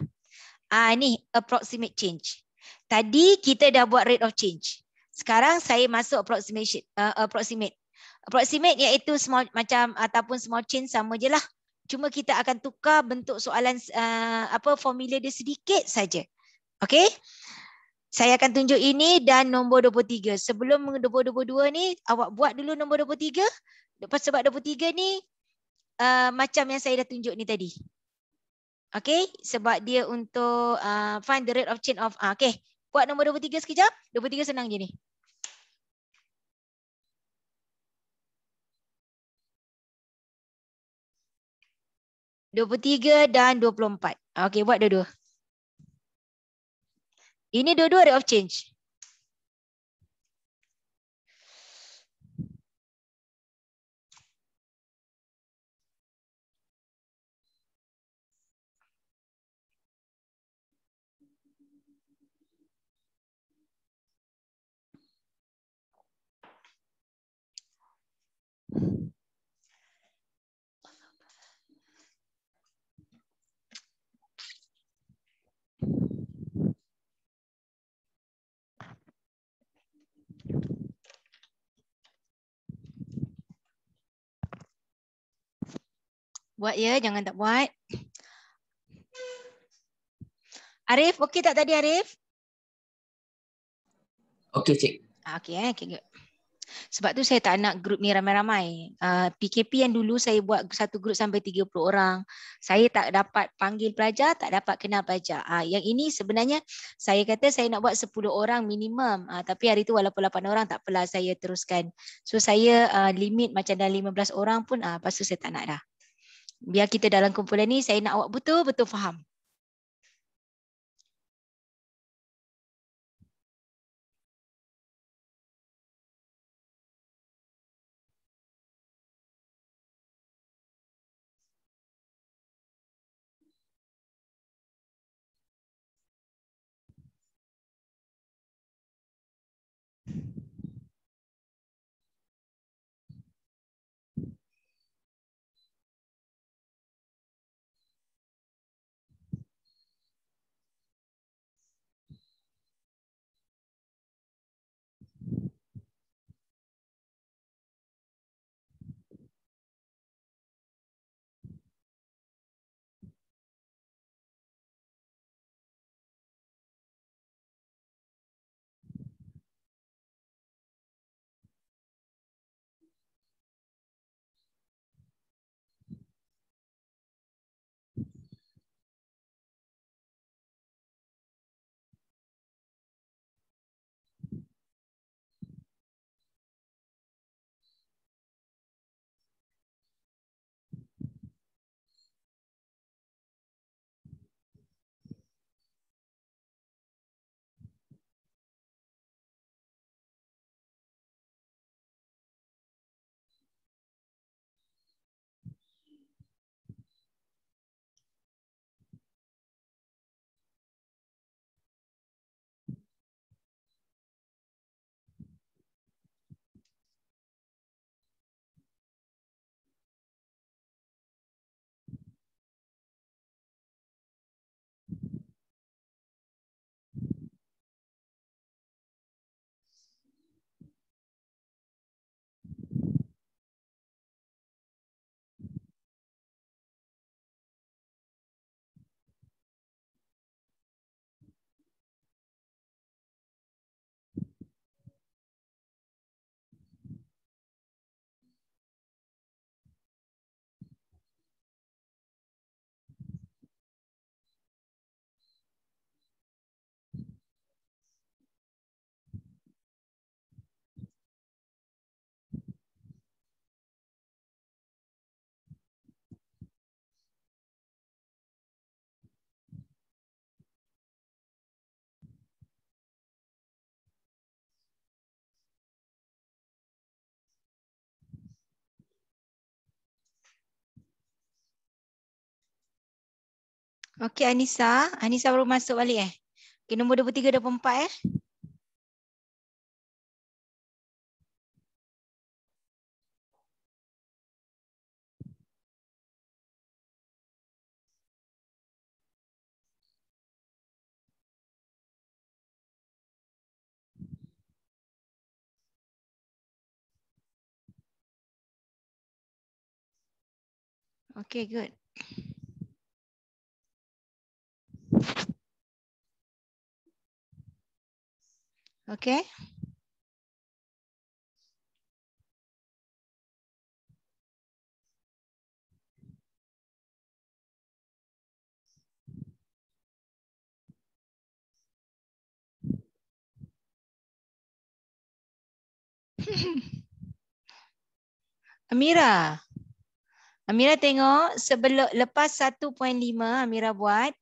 Ah ini approximate change. Tadi kita dah buat rate of change. Sekarang saya masuk approximation, uh, approximate. Approximate iaitu small, macam ataupun small change sama je lah. Cuma kita akan tukar bentuk soalan uh, apa formula dia sedikit saja. Okay. Saya akan tunjuk ini dan nombor 23. Sebelum nombor 22 ni, awak buat dulu nombor 23. Sebab 23 ni uh, macam yang saya dah tunjuk ni tadi. Okay, sebab dia untuk uh, find the rate of change of R. Ah, okay, buat nombor 23 sekejap. 23 senang je ni. Dua puluh tiga dan dua puluh empat. Okay, buat dua-dua. Ini dua-dua rate of change. Buat ya, jangan tak buat. Arif, okey tak tadi Arif? Okey, cik. Ah, okey, eh? okay, Sebab tu saya tak nak grup ni ramai-ramai. Uh, ah, PKP yang dulu saya buat satu grup sampai 30 orang. Saya tak dapat panggil pelajar, tak dapat kenal pelajar. Uh, yang ini sebenarnya saya kata saya nak buat 10 orang minimum. Uh, tapi hari tu walaupun 8 orang tak apalah saya teruskan. So saya uh, limit macam dah 15 orang pun uh, lepas tu saya tak nak dah biar kita dalam kumpulan ni saya nak awak betul-betul faham Okey Anissa, Anissa baru masuk balik eh. Okey nombor 23 dan 24 eh. Okay, good. Okay. Amira. Amira tengok sebelum lepas 1.5 Amira buat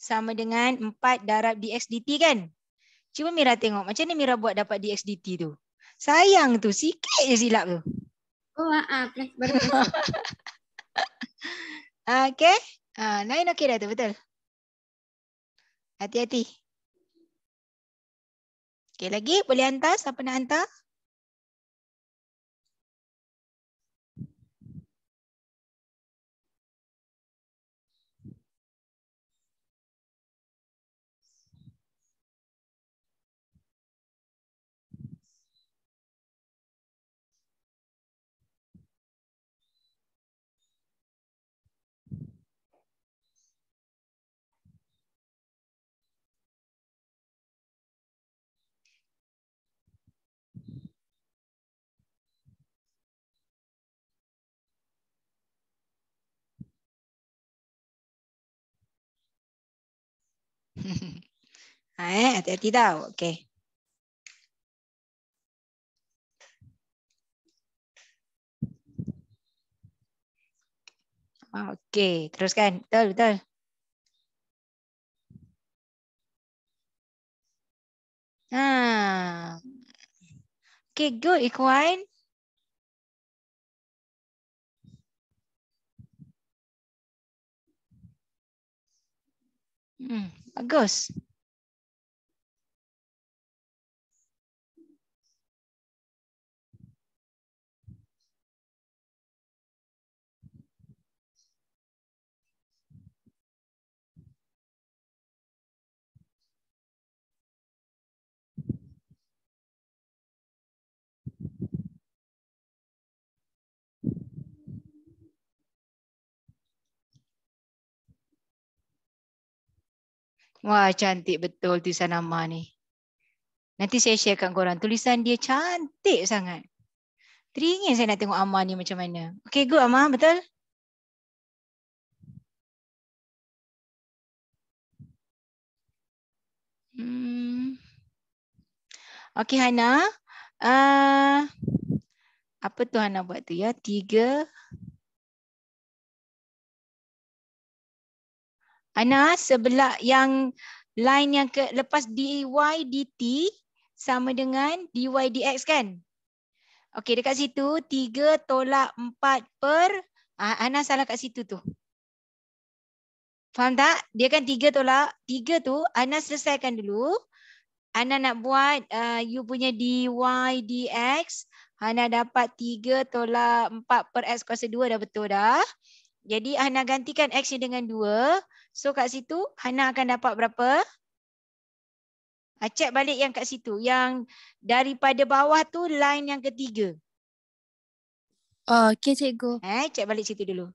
sama dengan 4 darab DXDT kan? Cuba Mira tengok macam ni Mira buat dapat DXDT tu. Sayang tu sikit je silap tu. Oh maaf. okay. Uh, Nain okay dah tu betul? Hati-hati. Okay lagi boleh hantar siapa nak hantar? ha, eh, hati-hati tau. Okey. Ah, okey, teruskan. Betul, betul. Ha. good equine. Hmm. a goose. Wah cantik betul tulisan nama ni. Nanti saya share kat korang. Tulisan dia cantik sangat. Teringin saya nak tengok Amma ni macam mana. Okay good Amma betul? Hmm. Okay Hana. Uh, apa tu Hana buat tu ya? Tiga. Anas sebelah yang line yang ke, lepas dy dt sama dengan dy dx kan? Okey dekat situ 3 tolak 4 per ah, Anas salah kat situ tu. Faham tak? Dia kan 3 tolak 3 tu Anas selesaikan dulu. Anas nak buat uh, ah, u punya dy dx Ana dapat 3 tolak 4 per x kuasa 2 dah betul dah. Jadi Ana gantikan x ni dengan 2. So kat situ Hana akan dapat berapa? Acak ah, balik yang kat situ. Yang daripada bawah tu line yang ketiga. Oh, okay cikgu. Eh, cek balik situ dulu.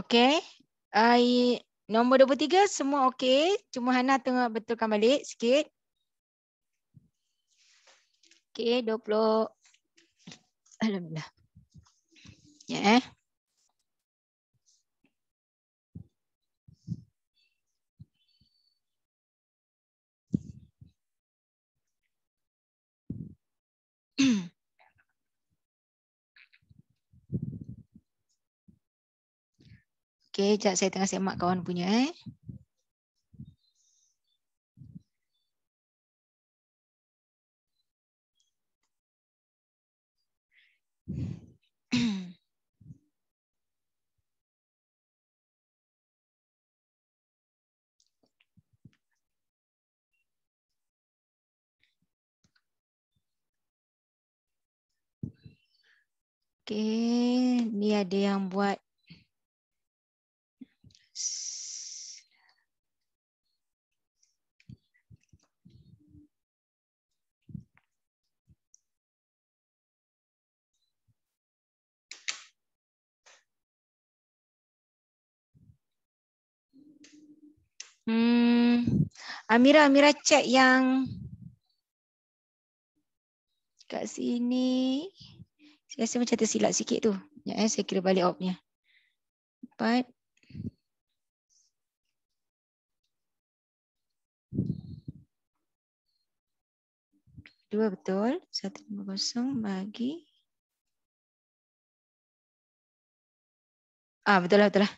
Okay. Uh, nombor 23 semua okay. Cuma Hana tengah betulkan balik sikit. Okay 20. Alhamdulillah. Ya yeah, eh. Mm-hmm. Okey, sekejap saya tengah semak kawan punya. Eh. Okey, ni ada yang buat Hmm, Amira, Amira cek yang kat sini. Saya rasa macam tersilap sikit tu. Ya, eh, saya kira balik opnya. Baik. Dua betul. Satu lima kosong bagi. Ah betul lah betul lah.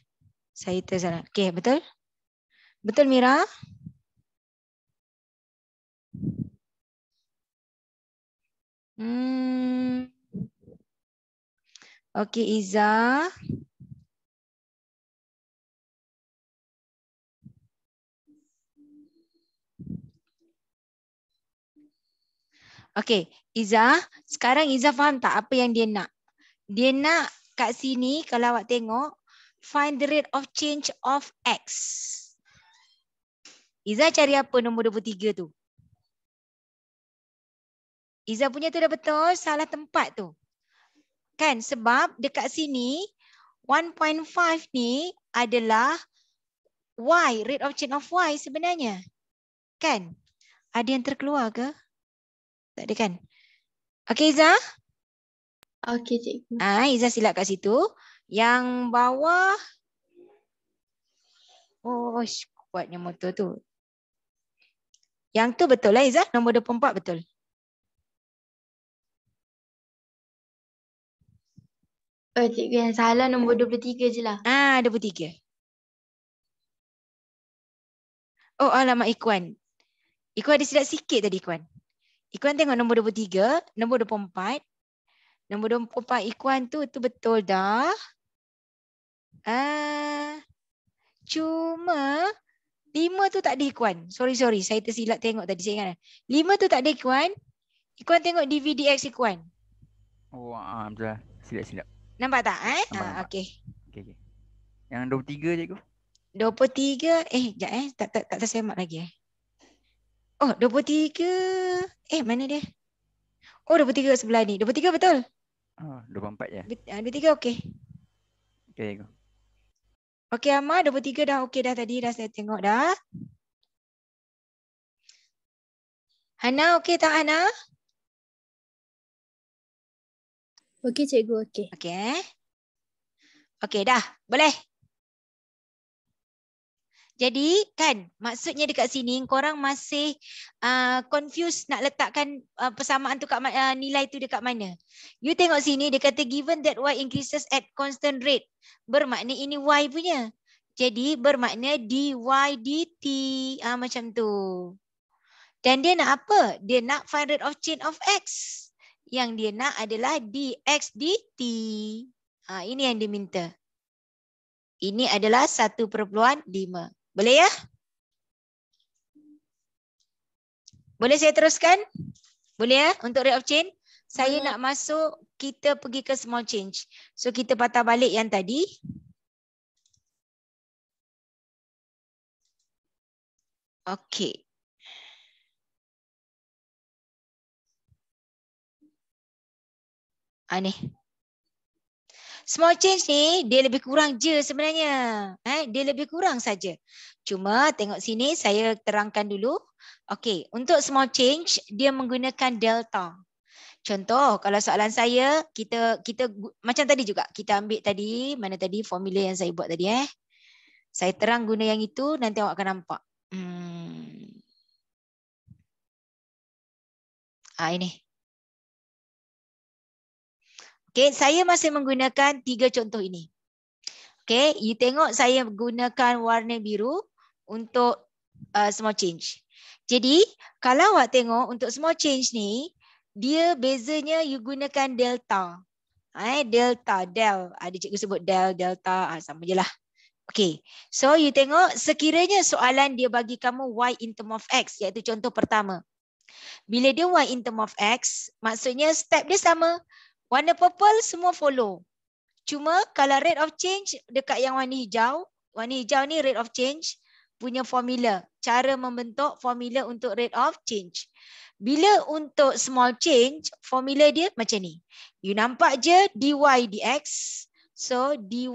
Saya tersalah. Okey betul. Betul Mira? Hmm. Okey Iza. Okey, Iza, sekarang Iza faham tak apa yang dia nak? Dia nak kat sini kalau awak tengok find the rate of change of x. Izzah cari apa nombor 23 tu? Izzah punya tu dah betul, salah tempat tu. Kan sebab dekat sini 1.5 ni adalah Y, rate of change of Y sebenarnya. Kan? Ada yang terkeluar ke? Tak ada kan? Okay Izzah? Okay cikgu. Ah Izzah silap kat situ. Yang bawah. Oh, kuatnya motor tu. Yang tu betul lah Izzah. Nombor 24 betul. Oh, cikgu yang salah nombor 23 je lah. Ah, 23. Oh, alamak Ikuan. Ikuan ada silap sikit tadi Ikuan. Ikuan tengok nombor 23, nombor 24. Nombor 24 Ikuan tu tu betul dah. Ah, cuma Lima tu tak ada ikuan. Sorry, sorry. Saya tersilap tengok tadi. Saya ingat. Eh. Lima tu tak ada ikuan. Ikuan tengok DVDX ikuan. Oh, Alhamdulillah. Ah, silap, silap. Nampak tak? Eh? Nampak, ha, ah, okay. okay. Okay, Yang dua tiga 23 cikgu? 23. Eh, sekejap eh. Tak, tak, tak tersemak lagi eh. Oh, dua per tiga, Eh, mana dia? Oh, dua per tiga sebelah ni. Dua per tiga betul? Oh, 24 je. 23 okey. Okey, cikgu. Okey Amar 23 dah okey dah tadi dah saya tengok dah. Hana okey tak Hana? Okey cikgu okey. Okey eh. Okey dah boleh. Jadi kan maksudnya dekat sini korang masih uh, confused nak letakkan uh, persamaan tu kat uh, nilai tu dekat mana. You tengok sini dia kata given that y increases at constant rate. Bermakna ini y punya. Jadi bermakna dy dt uh, ah, macam tu. Dan dia nak apa? Dia nak find rate of change of x. Yang dia nak adalah dx dt. Uh, ah, ini yang dia minta. Ini adalah 1.5. Boleh ya? Boleh saya teruskan? Boleh ya untuk rate of change? Saya hmm. nak masuk, kita pergi ke small change. So kita patah balik yang tadi. Okay. Aneh. Ah, small change ni dia lebih kurang je sebenarnya. Eh, dia lebih kurang saja. Cuma tengok sini saya terangkan dulu. Okey, untuk small change dia menggunakan delta. Contoh kalau soalan saya kita kita macam tadi juga kita ambil tadi mana tadi formula yang saya buat tadi eh. Saya terang guna yang itu nanti awak akan nampak. Hmm. Ah ini. Okay, saya masih menggunakan tiga contoh ini. Okay, you tengok saya gunakan warna biru untuk uh, small change. Jadi, kalau awak tengok untuk small change ni, dia bezanya you gunakan delta. Eh, delta, del. Ada cikgu sebut del, delta, ah, sama je lah. Okay, so you tengok sekiranya soalan dia bagi kamu y in term of x, iaitu contoh pertama. Bila dia y in term of x, maksudnya step dia sama. Warna purple semua follow. Cuma kalau rate of change dekat yang warna hijau, warna hijau ni rate of change punya formula. Cara membentuk formula untuk rate of change. Bila untuk small change, formula dia macam ni. You nampak je dy dx. So dy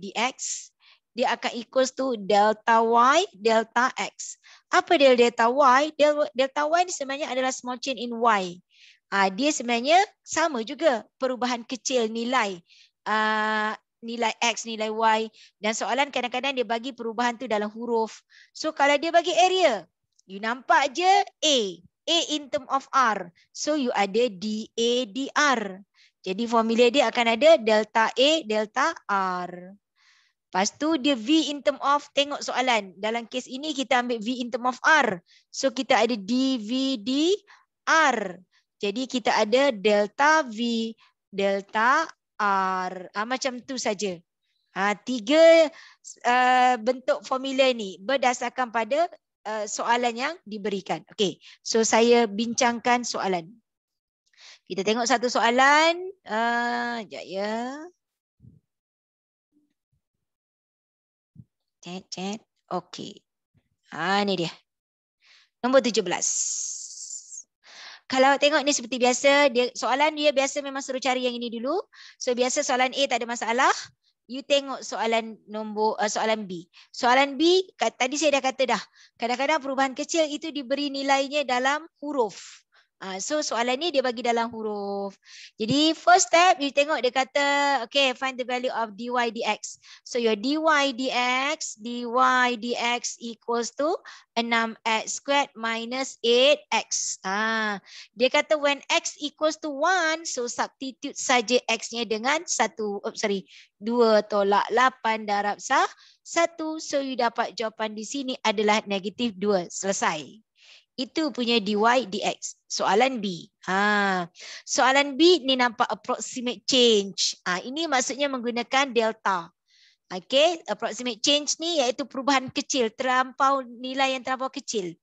dx dia akan equals to delta y delta x. Apa dia delta y? Delta y ni sebenarnya adalah small change in y. Ah, dia sebenarnya sama juga perubahan kecil nilai ah, nilai X, nilai Y dan soalan kadang-kadang dia bagi perubahan tu dalam huruf. So kalau dia bagi area, you nampak je A. A in term of R. So you ada DA, DR. Jadi formula dia akan ada delta A, delta R. Lepas tu dia V in term of, tengok soalan. Dalam kes ini kita ambil V in term of R. So kita ada D, V, D, R. Jadi kita ada delta V, delta R. Ha, macam tu saja. Ha, tiga uh, bentuk formula ini berdasarkan pada uh, soalan yang diberikan. Okey, so saya bincangkan soalan. Kita tengok satu soalan. Uh, sekejap ya. Chat, chat. Okey. Ha, ini dia. Nombor tujuh belas kalau tengok ni seperti biasa, dia soalan dia biasa memang suruh cari yang ini dulu. So biasa soalan A tak ada masalah. You tengok soalan nombor uh, soalan B. Soalan B tadi saya dah kata dah. Kadang-kadang perubahan kecil itu diberi nilainya dalam huruf. Uh, so soalan ni dia bagi dalam huruf. Jadi first step you tengok dia kata okay find the value of dy dx. So your dy dx dy dx equals to 6x squared minus 8x. Ah uh, dia kata when x equals to 1 so substitute saja x-nya dengan 1 oh sorry 2 tolak 8 darab sah 1 so you dapat jawapan di sini adalah negatif 2. Selesai itu punya dy dx. Soalan B. Ha. Soalan B ni nampak approximate change. Ha. Ini maksudnya menggunakan delta. Okay. Approximate change ni iaitu perubahan kecil. Terlampau nilai yang terlampau kecil.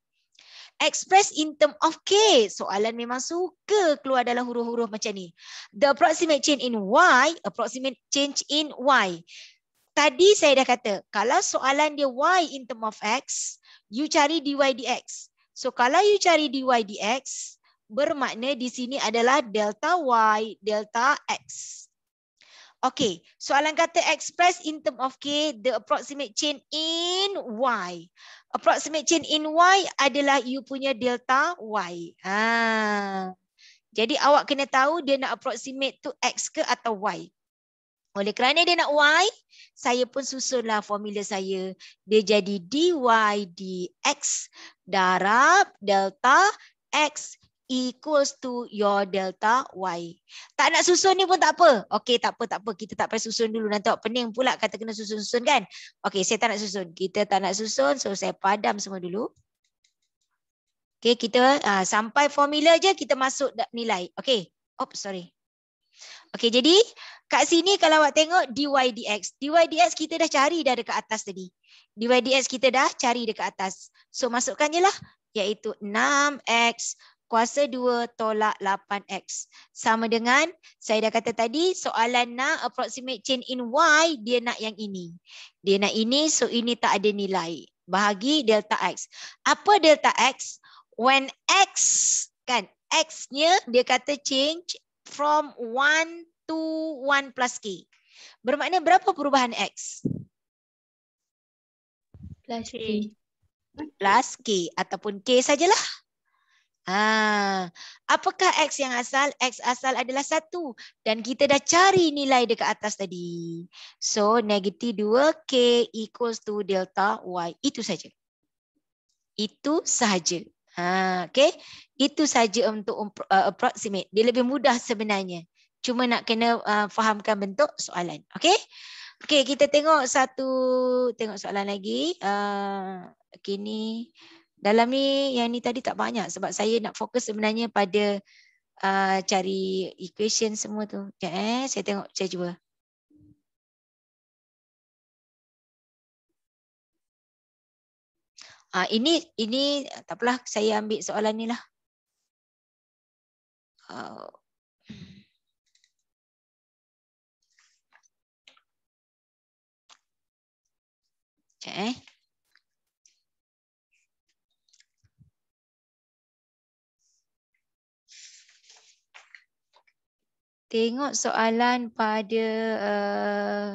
Express in term of K. Soalan memang suka keluar dalam huruf-huruf macam ni. The approximate change in Y. Approximate change in Y. Tadi saya dah kata. Kalau soalan dia Y in term of X. You cari dy dx. So kalau you cari dy dx, bermakna di sini adalah delta y delta x. Okay, soalan kata express in term of k, the approximate chain in y. Approximate chain in y adalah you punya delta y. Ah. Jadi awak kena tahu dia nak approximate to x ke atau y. Oleh kerana dia nak y, saya pun susunlah formula saya. Dia jadi dy dx darab delta x equals to your delta y. Tak nak susun ni pun tak apa. Okey, tak apa, tak apa. Kita tak payah susun dulu. Nanti awak pening pula kata kena susun-susun kan. Okey, saya tak nak susun. Kita tak nak susun. So, saya padam semua dulu. Okey, kita uh, sampai formula je kita masuk nilai. Okey. Oh, sorry. Okey jadi kat sini kalau awak tengok dy dx. Dy dx kita dah cari dah dekat atas tadi. Dy dx kita dah cari dekat atas. So masukkan je lah iaitu 6x kuasa 2 tolak 8x. Sama dengan saya dah kata tadi soalan nak approximate chain in y dia nak yang ini. Dia nak ini so ini tak ada nilai. Bahagi delta x. Apa delta x? When x kan x-nya dia kata change from 1 to 1 plus k. Bermakna berapa perubahan x? Plus k. Plus k ataupun k sajalah. Ha. Apakah x yang asal? X asal adalah 1. Dan kita dah cari nilai dekat atas tadi. So negative 2k equals to delta y. Itu saja. Itu sahaja. Ha, okay itu saja untuk uh, approximate dia lebih mudah sebenarnya cuma nak kena uh, fahamkan bentuk soalan okey okey kita tengok satu tengok soalan lagi uh, kini dalam ni yang ni tadi tak banyak sebab saya nak fokus sebenarnya pada uh, cari equation semua tu Sekejap, eh saya tengok saya cuba Uh, ini ini tak apalah saya ambil soalan ni lah. Okay. Tengok soalan pada uh...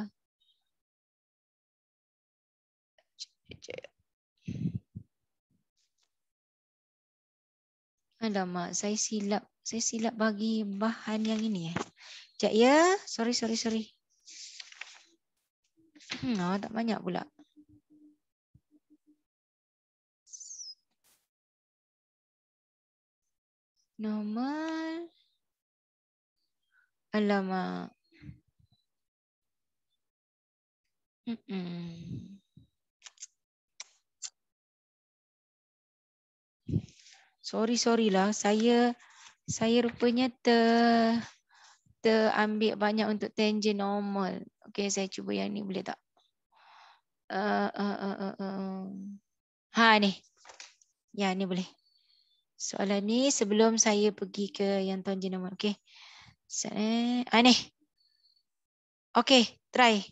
Alamak, saya silap saya silap bagi bahan yang ini. Eh. Sekejap ya. Sorry, sorry, sorry. Hmm, oh, tak banyak pula. Normal. Alamak. Hmm -mm. Sorry, sorry lah. Saya saya rupanya ter terambil banyak untuk tangent normal. Okey, saya cuba yang ni boleh tak? Uh, uh, uh, uh. Ha ni. Ya, ni boleh. Soalan ni sebelum saya pergi ke yang tangent normal. Okey. Saya ha ni. Okey, try.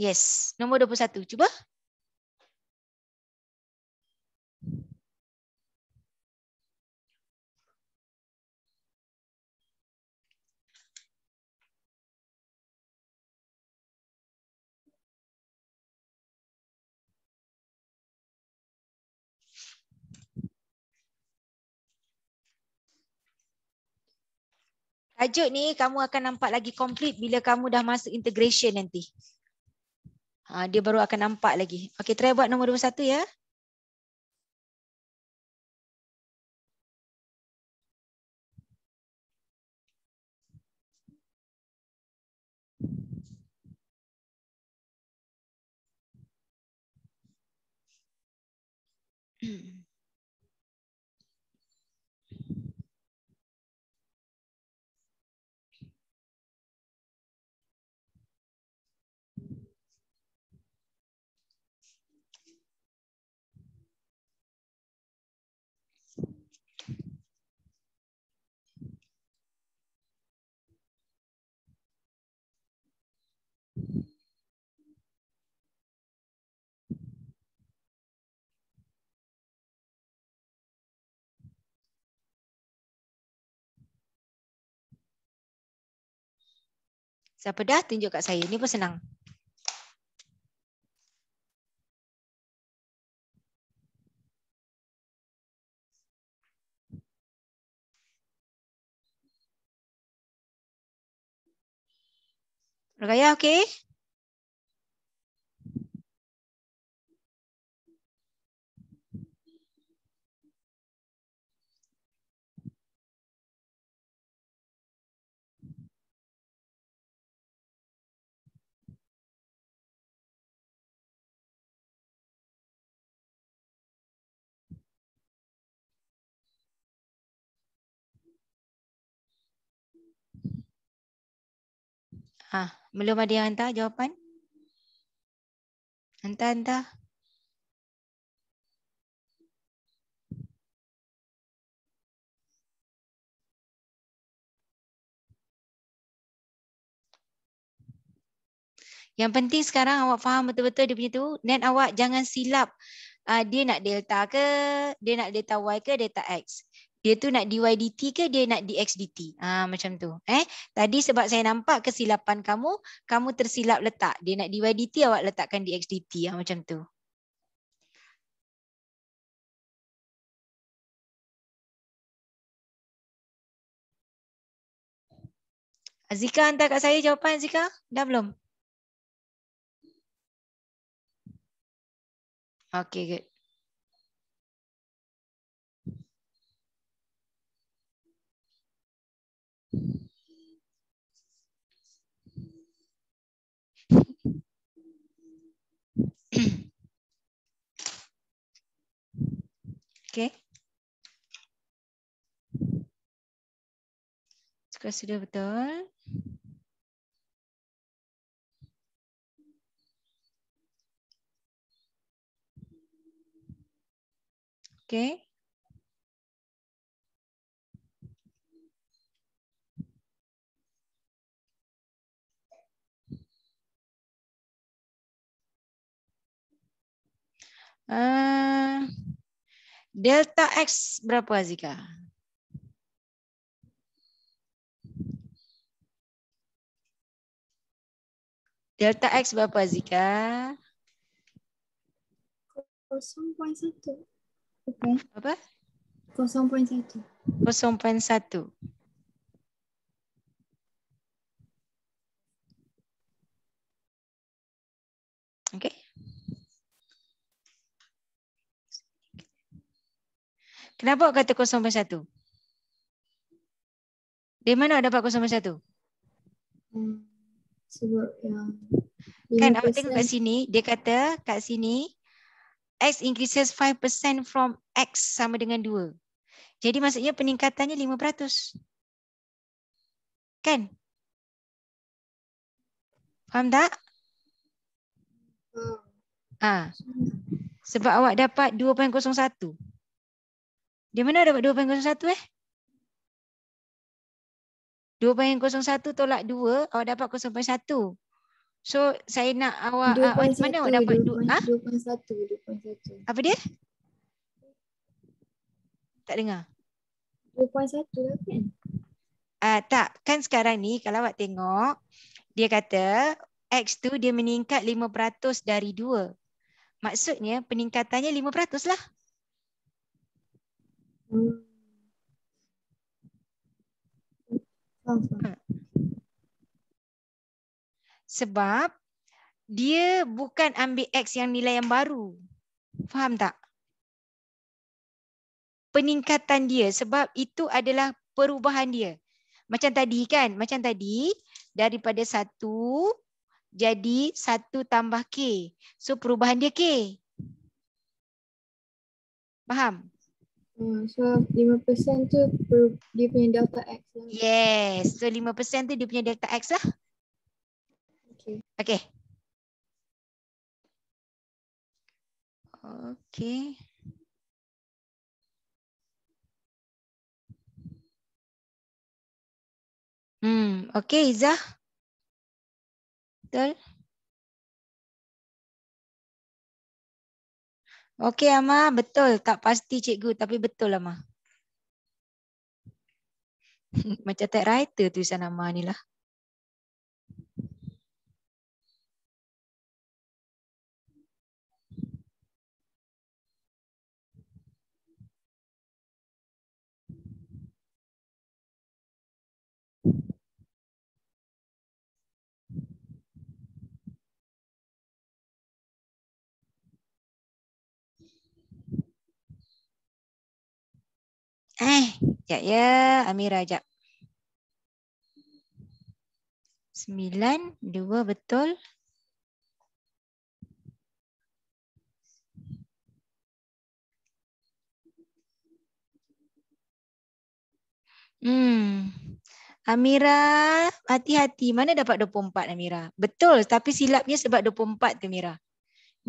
Yes, nombor 21. Cuba. Tajuk ni kamu akan nampak lagi komplit bila kamu dah masuk integration nanti. Ha, dia baru akan nampak lagi. Okey, try buat nombor 21 ya. Mm-hmm. Siapa dah tunjuk kat saya? Ini pun senang. Raya okey? Ah, belum ada yang hantar jawapan? Hantar, hantar. Yang penting sekarang awak faham betul-betul dia punya tu. Net awak jangan silap. Uh, dia nak delta ke, dia nak delta y ke, delta x dia tu nak dydt ke dia nak dxdt ah ha, macam tu eh tadi sebab saya nampak kesilapan kamu kamu tersilap letak dia nak dydt awak letakkan dxdt ah ha, macam tu Azika hantar kat saya jawapan Azika dah belum Okay good Okay. Sekarang sudah betul. Okay. Uh... Delta X berapa Zika? Delta X berapa Zika? 0.1. Okay. Apa? 0.1. 0.1. Kenapa awak kata satu? Di mana awak dapat 0.1? Hmm, sebab yang... Kan awak tengok kat sini, dia kata kat sini X increases 5% from X sama dengan 2. Jadi maksudnya peningkatannya 5%. Kan? Faham tak? Hmm. Ah, Sebab awak dapat 2.01. Di mana dapat 2.01 eh? 2.01 tolak 2, awak dapat 0.1. So saya nak awak uh, mana 1, awak dapat 2.1 2.1. Ha? Apa dia? Tak dengar. 2.1 dah kan? Ah uh, tak, kan sekarang ni kalau awak tengok dia kata x tu dia meningkat 5% dari 2. Maksudnya peningkatannya 5% lah. Sebab dia bukan ambil X yang nilai yang baru. Faham tak? Peningkatan dia sebab itu adalah perubahan dia. Macam tadi kan? Macam tadi daripada 1 jadi 1 tambah K. So perubahan dia K. Faham? Ha, so 5% tu dia punya delta X lah. Yes, so 5% tu dia punya delta X lah. Okay. Okay. Okay. Hmm, okay Izzah. Betul? Betul? Okey Ama, betul. Tak pasti cikgu tapi betul Ama. Macam tag writer tulisan Ama ni lah. Eh, jap ya Amira jap. Sembilan, dua betul. Hmm. Amira, hati-hati. Mana dapat 24 Amira? Betul, tapi silapnya sebab 24 ke Mira.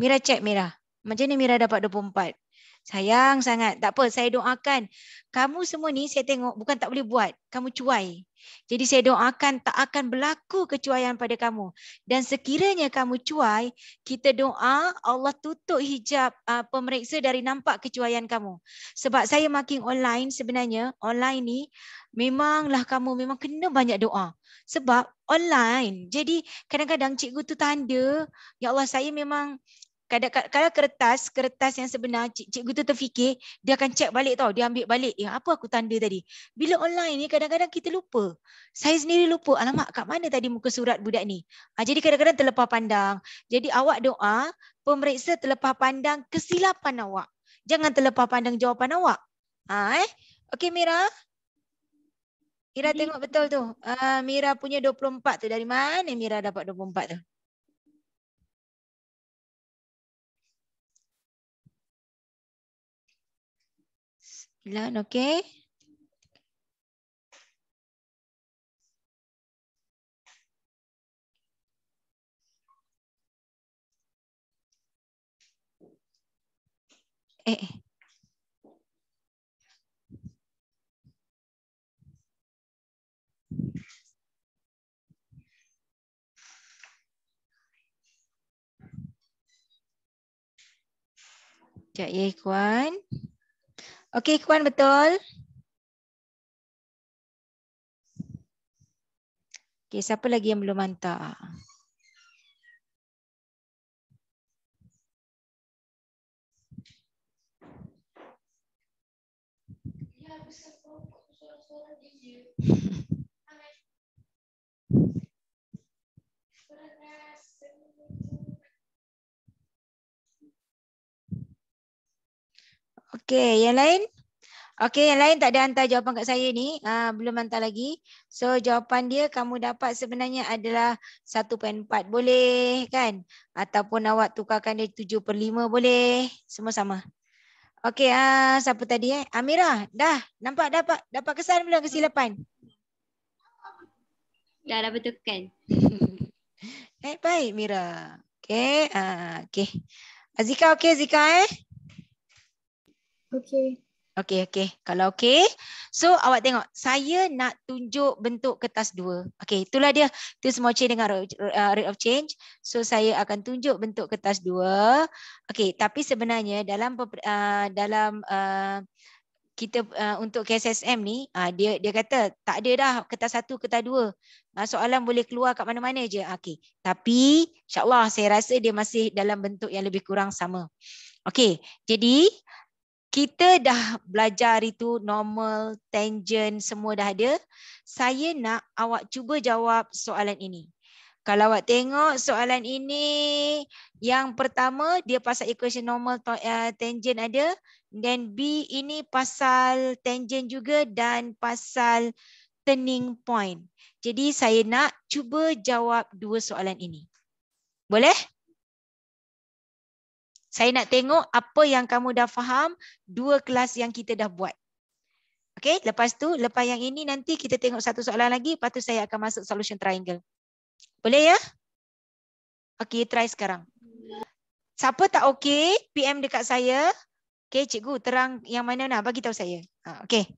Mira cek Mira. Macam ni Mira dapat 24? Sayang sangat. Tak apa, saya doakan. Kamu semua ni saya tengok bukan tak boleh buat. Kamu cuai. Jadi saya doakan tak akan berlaku kecuaian pada kamu. Dan sekiranya kamu cuai, kita doa Allah tutup hijab uh, pemeriksa dari nampak kecuaian kamu. Sebab saya marking online sebenarnya, online ni memanglah kamu memang kena banyak doa. Sebab online. Jadi kadang-kadang cikgu tu tanda, ya Allah saya memang kadang-kadang kertas kertas yang sebenar cik, cikgu tu terfikir dia akan check balik tau dia ambil balik eh apa aku tanda tadi bila online ni kadang-kadang kita lupa saya sendiri lupa alamak kat mana tadi muka surat budak ni ha, jadi kadang-kadang terlepas pandang jadi awak doa pemeriksa terlepas pandang kesilapan awak jangan terlepas pandang jawapan awak ha eh okey mira Mira tengok betul tu. Uh, Mira punya 24 tu. Dari mana Mira dapat 24 tu? learn okay eh, eh Sekejap ya, ikhwan. Okey, kuan betul? Okey, siapa lagi yang belum hantar? Thank Okey yang lain? okey yang lain tak ada hantar jawapan kat saya ni. Uh, belum hantar lagi. So, jawapan dia kamu dapat sebenarnya adalah 1.4 boleh kan? Ataupun awak tukarkan dia 7 per 5 boleh. Semua sama. Okey uh, siapa tadi eh? Amira, dah. Nampak dapat dapat kesan belum kesilapan? Dah dah kan. Baik-baik, Mira. okey, uh, ah, okay. Azika okey Azika eh? Okay. Okay, okay. Kalau okay. So, awak tengok. Saya nak tunjuk bentuk kertas dua. Okay, itulah dia. Itu semua change dengan uh, rate of change. So, saya akan tunjuk bentuk kertas dua. Okay, tapi sebenarnya dalam uh, dalam uh, kita uh, untuk KSSM ni, uh, dia dia kata tak ada dah kertas satu, kertas dua. Uh, soalan boleh keluar kat mana-mana je. Ah, okay, tapi insyaAllah saya rasa dia masih dalam bentuk yang lebih kurang sama. Okay, jadi kita dah belajar itu normal, tangent, semua dah ada. Saya nak awak cuba jawab soalan ini. Kalau awak tengok soalan ini, yang pertama dia pasal equation normal, eh, tangent ada. dan B ini pasal tangent juga dan pasal turning point. Jadi saya nak cuba jawab dua soalan ini. Boleh? saya nak tengok apa yang kamu dah faham dua kelas yang kita dah buat. Okey, lepas tu lepas yang ini nanti kita tengok satu soalan lagi, lepas tu saya akan masuk solution triangle. Boleh ya? Okey, try sekarang. Siapa tak okey, PM dekat saya. Okey, cikgu terang yang mana nak bagi tahu saya. Ha, okey.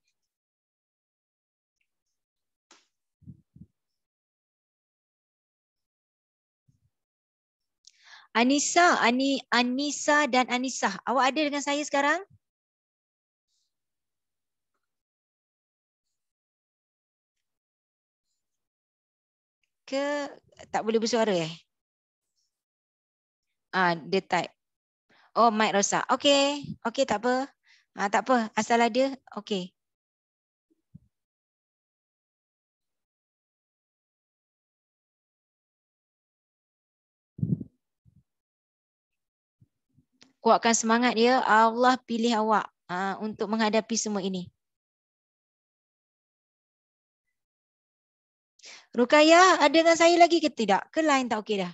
Anissa, Ani, Anissa dan Anissa. Awak ada dengan saya sekarang? Ke tak boleh bersuara eh? Ah, dia tak. Oh, mic rosak. Okey. Okey, tak apa. Ah, tak apa. Asal ada. Okey. kuatkan semangat dia Allah pilih awak uh, untuk menghadapi semua ini Rukayah ada dengan saya lagi ke tidak ke lain tak okey dah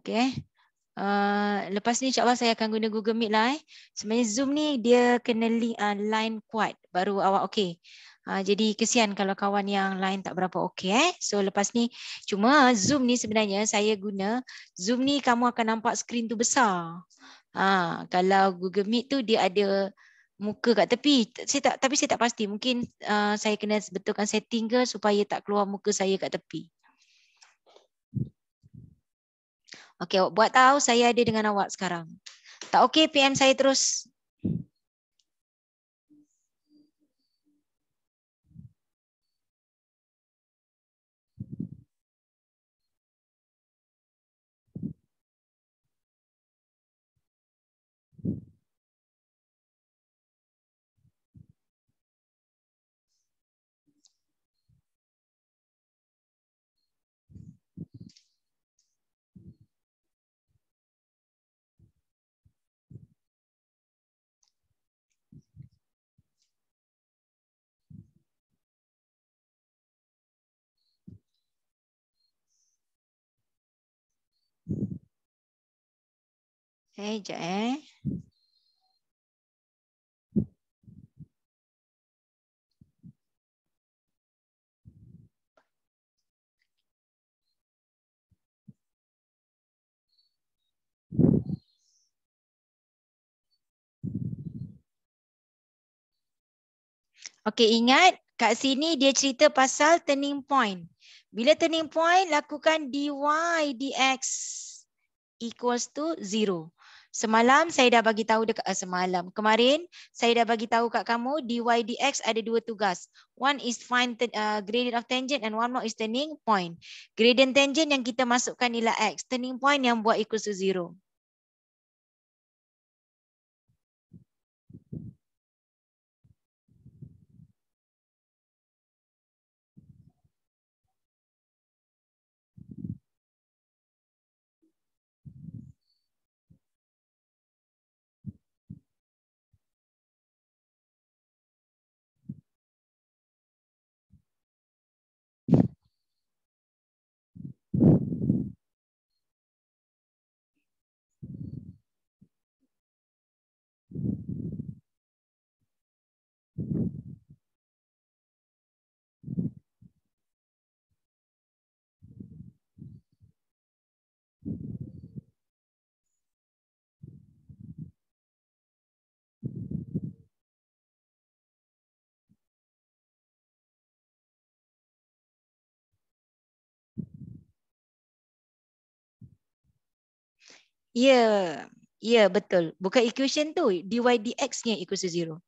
Okay. Uh, lepas ni insyaAllah saya akan guna Google Meet lah eh. Sebenarnya Zoom ni dia kena link, uh, line kuat. Baru awak okay. Uh, jadi kesian kalau kawan yang lain tak berapa okay eh. So lepas ni cuma Zoom ni sebenarnya saya guna. Zoom ni kamu akan nampak skrin tu besar. Uh, kalau Google Meet tu dia ada muka kat tepi. Saya tak, tapi saya tak pasti. Mungkin uh, saya kena betulkan setting ke supaya tak keluar muka saya kat tepi. Okey, buat tahu saya ada dengan awak sekarang. Tak okey PM saya terus. Eh, sekejap eh. Okey, ingat kat sini dia cerita pasal turning point. Bila turning point, lakukan dy dx equals to Semalam saya dah bagi tahu dekat uh, semalam. Kemarin saya dah bagi tahu kat kamu DYDX ada dua tugas. One is find uh, gradient of tangent and one more is turning point. Gradient tangent yang kita masukkan ialah X. Turning point yang buat equal to zero. Ya, yeah. ya yeah, betul. Bukan equation tu, dy dx nya equals to zero.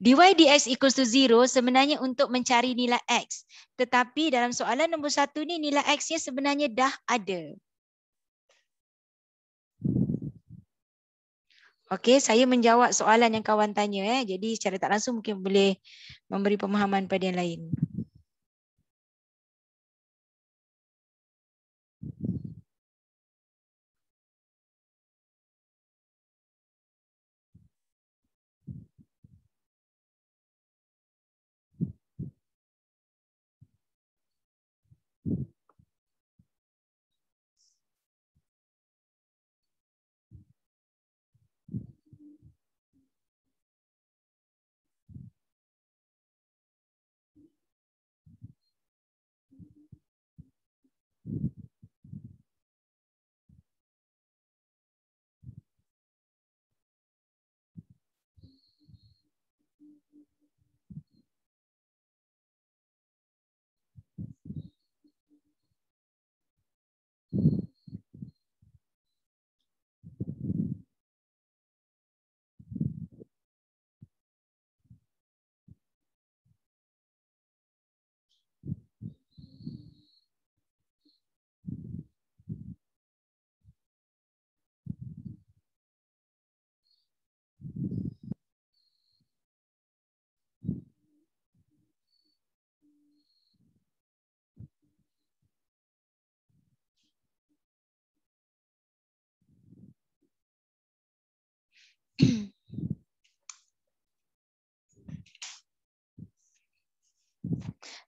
dy dx equals to zero sebenarnya untuk mencari nilai x. Tetapi dalam soalan nombor satu ni nilai x nya sebenarnya dah ada. Okey, saya menjawab soalan yang kawan tanya. Eh. Jadi secara tak langsung mungkin boleh memberi pemahaman pada yang lain.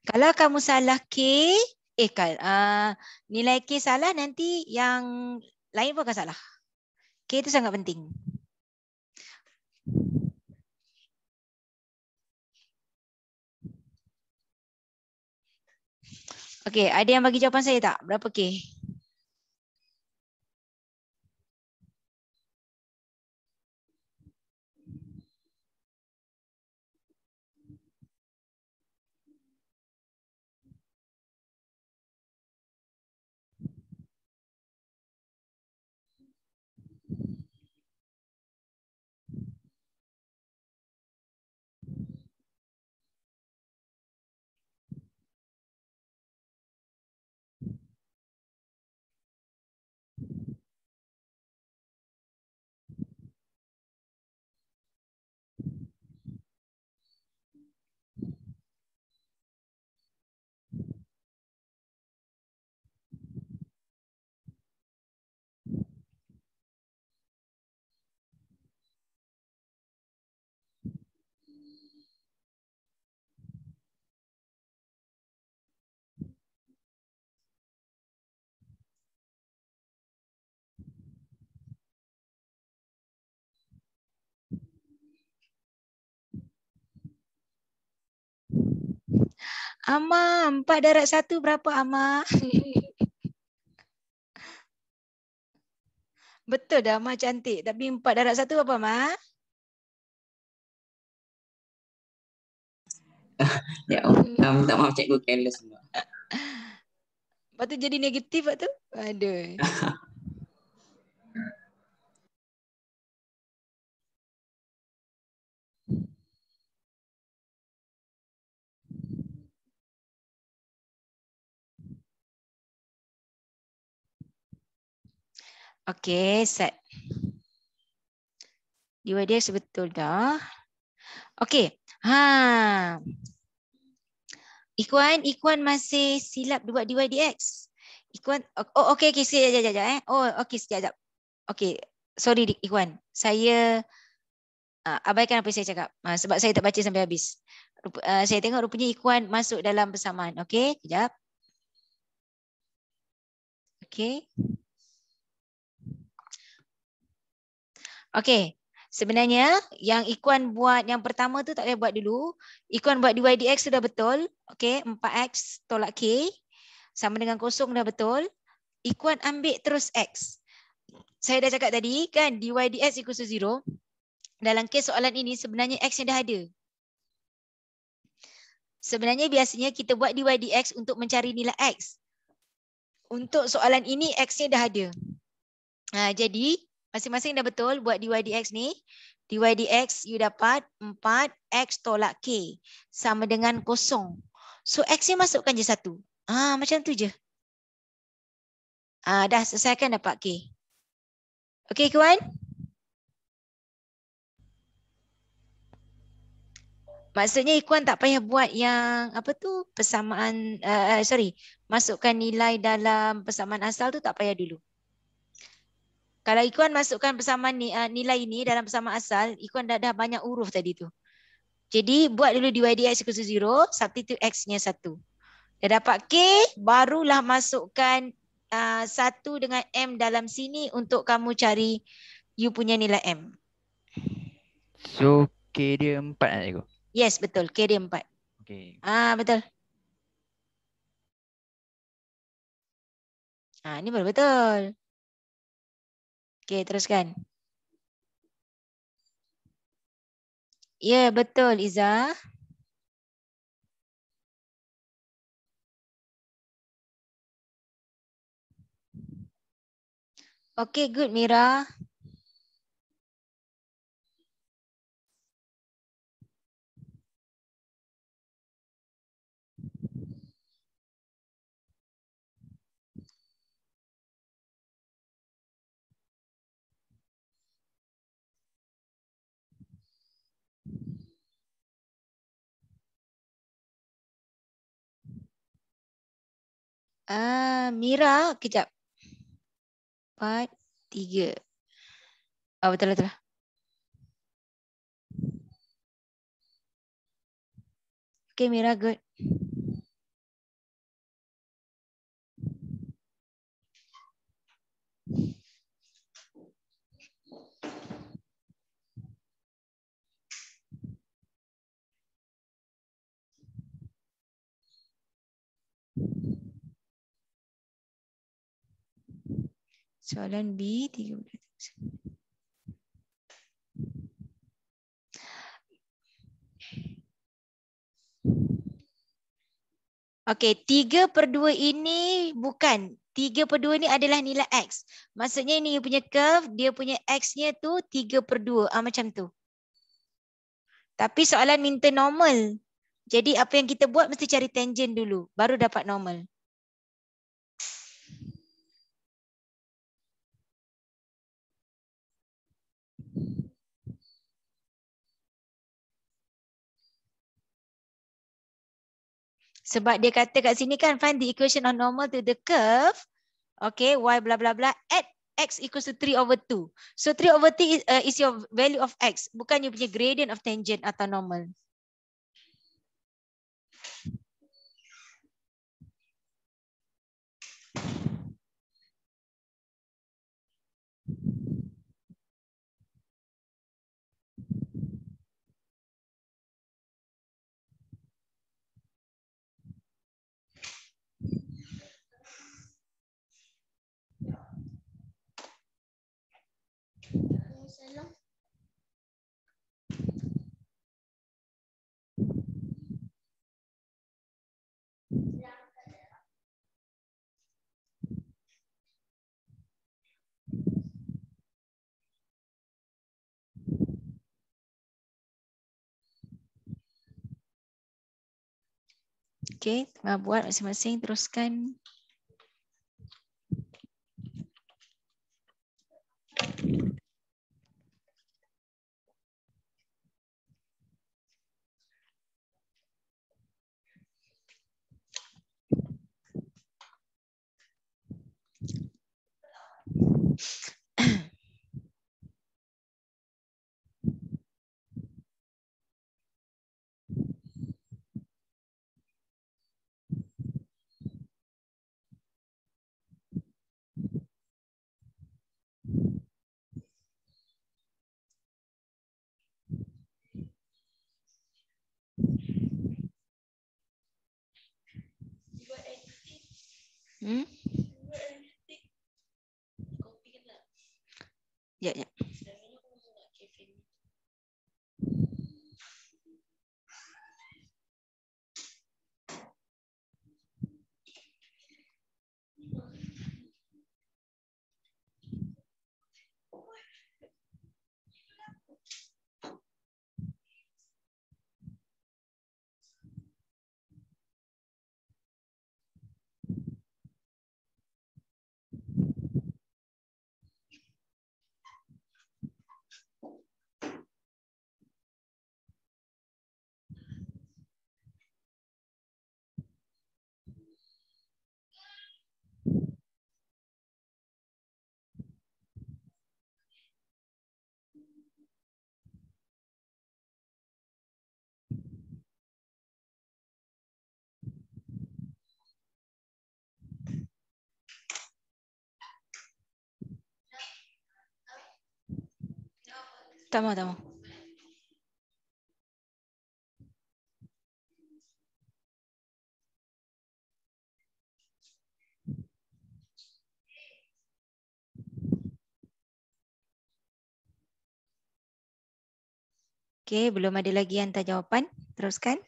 Kalau kamu salah K, eh kan, uh, nilai K salah nanti yang lain pun akan salah. K itu sangat penting. Okey, ada yang bagi jawapan saya tak? Berapa K? Okay. Ama, empat darat satu berapa Ama? Betul dah Ama cantik. Tapi empat darat satu berapa Ama? ya Allah, um, tak maaf cikgu kena semua. Lepas tu jadi negatif waktu? Aduh. Okey, set. Dia dia sebetul dah. Okey. Ha. Ikuan, Ikuan masih silap buat DYDX. Ikuan oh okey okey sekejap sekejap, sekejap eh. Oh okey sekejap. sekejap. Okey, sorry Ikuan. Saya uh, abaikan apa saya cakap uh, sebab saya tak baca sampai habis. Rupa, uh, saya tengok rupanya Ikuan masuk dalam persamaan. Okey, sekejap. Okey. Okey. Sebenarnya yang Ikuan buat yang pertama tu tak payah buat dulu. Ikuan buat dydx sudah betul. Okey, 4x tolak k sama dengan kosong dah betul. Ikuan ambil terus x. Saya dah cakap tadi kan dydx equals to zero. Dalam kes soalan ini sebenarnya x yang dah ada. Sebenarnya biasanya kita buat dydx untuk mencari nilai x. Untuk soalan ini x-nya dah ada. Ha, jadi Masing-masing dah betul buat dy dx ni. dy dx you dapat 4x tolak k sama dengan kosong. So x ni masukkan je satu. Ah macam tu je. Ah dah selesaikan dapat k. Okey kawan? Maksudnya ikuan tak payah buat yang apa tu persamaan uh, sorry masukkan nilai dalam persamaan asal tu tak payah dulu. Kalau ikuan masukkan persamaan ni, uh, nilai ini dalam persamaan asal, ikuan dah, dah banyak uruf tadi tu. Jadi buat dulu dy dx equals to 0, substitute x-nya 1. Dah dapat k, barulah masukkan uh, ah, 1 dengan m dalam sini untuk kamu cari you punya nilai m. So k dia 4 kan cikgu? Yes betul, k dia 4. Okay. Ah betul. Ah ni baru betul. Okey, teruskan. Ya, yeah, betul Iza. Okey, good Mira. Ah, Mira, kejap. Empat, tiga. Oh, betul, lah, betul. Lah. Okay, Mira, good. Soalan B 13. Okey, 3 per 2 ini bukan. 3 per 2 ini adalah nilai X. Maksudnya ini punya curve, dia punya X-nya tu 3 per 2. Ha, ah, macam tu. Tapi soalan minta normal. Jadi apa yang kita buat mesti cari tangent dulu. Baru dapat normal. Sebab dia kata kat sini kan find the equation of normal to the curve. Okay, y bla bla bla at x equals to 3 over 2. So 3 over 3 is, uh, is your value of x. Bukan you punya gradient of tangent atau normal. Okay, tengah buat masing-masing teruskan Hmm? yeah yeah Tamam tamam. Okay, belum ada lagi hantar jawapan. Teruskan.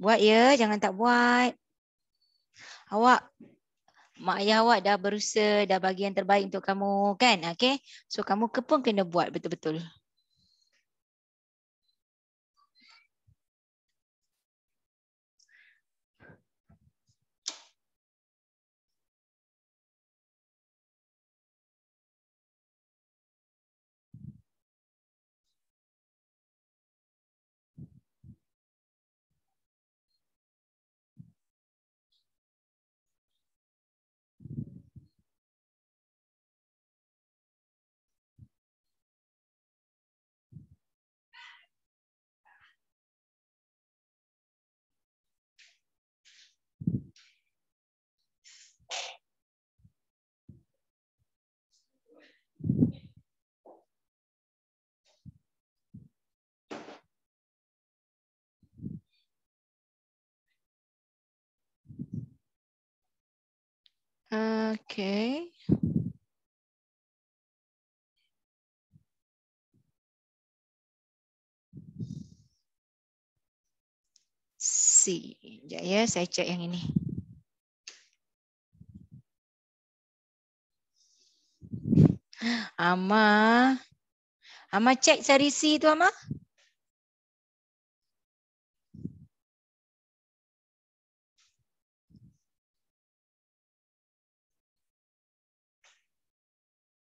Buat ya, jangan tak buat. Awak mak ayah awak dah berusaha, dah bagi yang terbaik untuk kamu kan. Okay. So kamu pun kena buat betul-betul. Okay. Si, ya ya saya cek yang ini. Ama, ama cek cari si itu ama.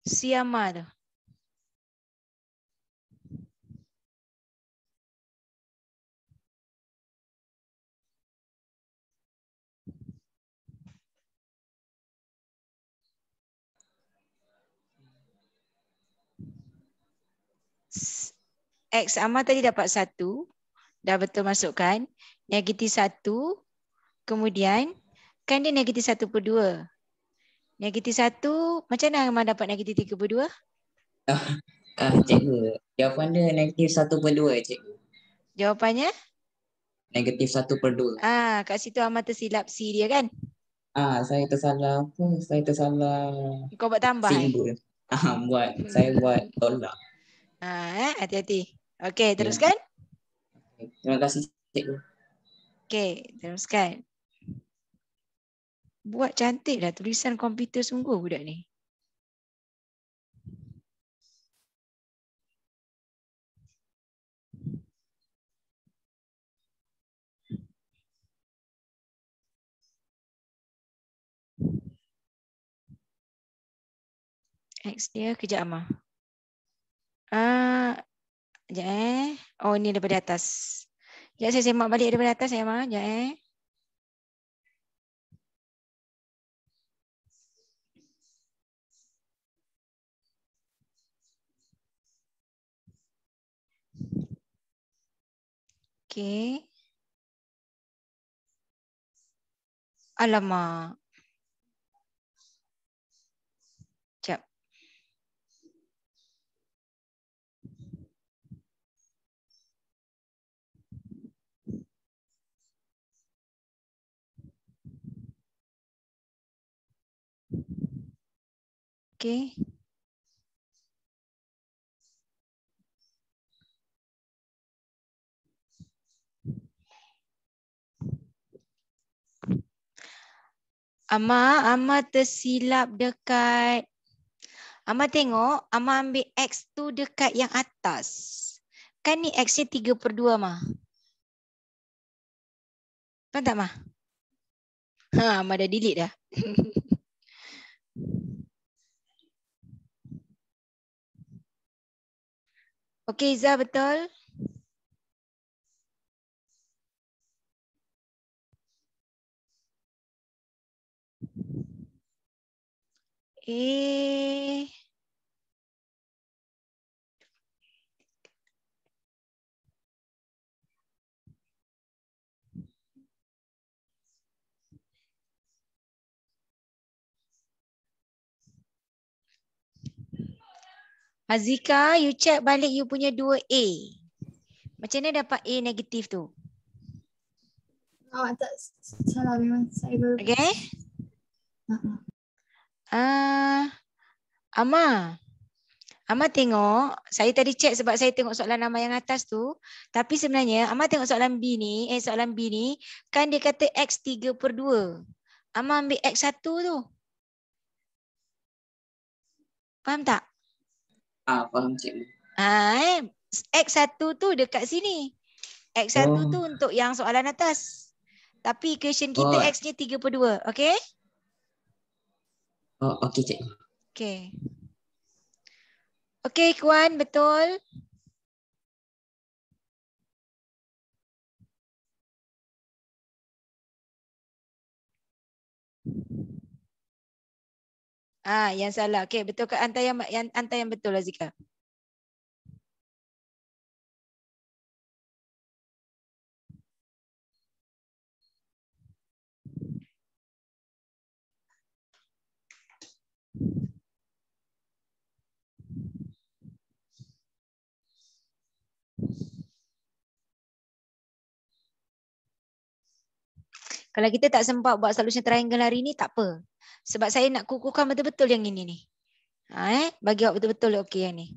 Sí, amado. X Amar tadi dapat satu. Dah betul masukkan. Negatif satu. Kemudian kan dia negatif satu per dua. Negatif satu, macam mana Amar dapat negatif tiga per dua? Ah, ah, cikgu, jawapan dia negatif satu per dua, cikgu. Jawapannya? Negatif satu per dua. Ah, kat situ Amar tersilap C dia kan? Ah, saya tersalah apa? Saya tersalah... Kau buat tambah? Eh? Ah, buat. Hmm. saya buat tolak. Ah, eh, hati-hati. Okey, ya. teruskan. Terima kasih, cikgu. Okey, teruskan buat cantik lah tulisan komputer sungguh budak ni. X dia kejap Amah. Ah, uh, eh. Oh ni daripada atas. Ya saya semak balik daripada atas ya Amah. Jap eh. Okay. Alamak. Okay. Ama, Ama tersilap dekat. Ama tengok, Ama ambil X tu dekat yang atas. Kan ni X-nya 3 per 2, Ama. Faham tak, Ama? Ha, Ama dah delete dah. Okey, Izzah betul? Betul. A. Eh. Azika, you check balik you punya 2A. Macam mana dapat A negatif tu? Oh, tak salah memang saya Okay. Uh ha, -huh. Ha uh, Ama. Ama tengok, saya tadi check sebab saya tengok soalan nama yang atas tu. Tapi sebenarnya Ama tengok soalan B ni, eh soalan B ni kan dia kata x 3 per 2. Ama ambil x 1 tu. Faham tak? Ah, faham cikgu. Ah, eh. x 1 tu dekat sini. X 1 oh. tu untuk yang soalan atas. Tapi equation kita oh. x-nya 3 per 2. Okay? Oh, okey cik. Okey. Okey Kuan, betul. Ah, yang salah. Okey, betul ke antara yang yang antara yang betul Azika? Lah, Kalau kita tak sempat buat solution triangle hari ni tak apa. Sebab saya nak kukuhkan betul-betul yang ini ni. Ha, eh? Bagi awak betul-betul okey yang ni.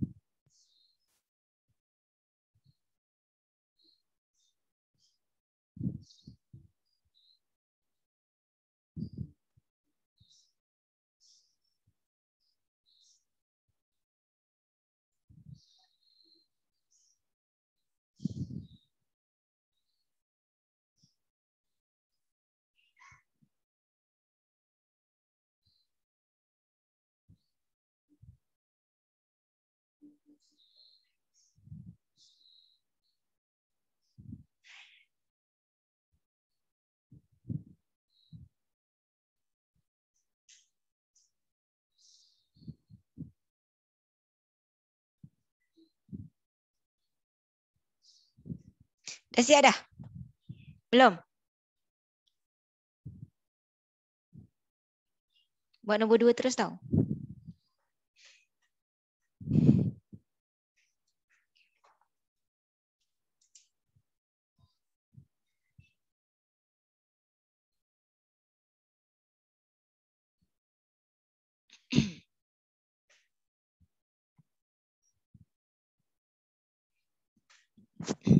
Dah siap dah? Belum? Buat nombor dua terus tau. Thank you.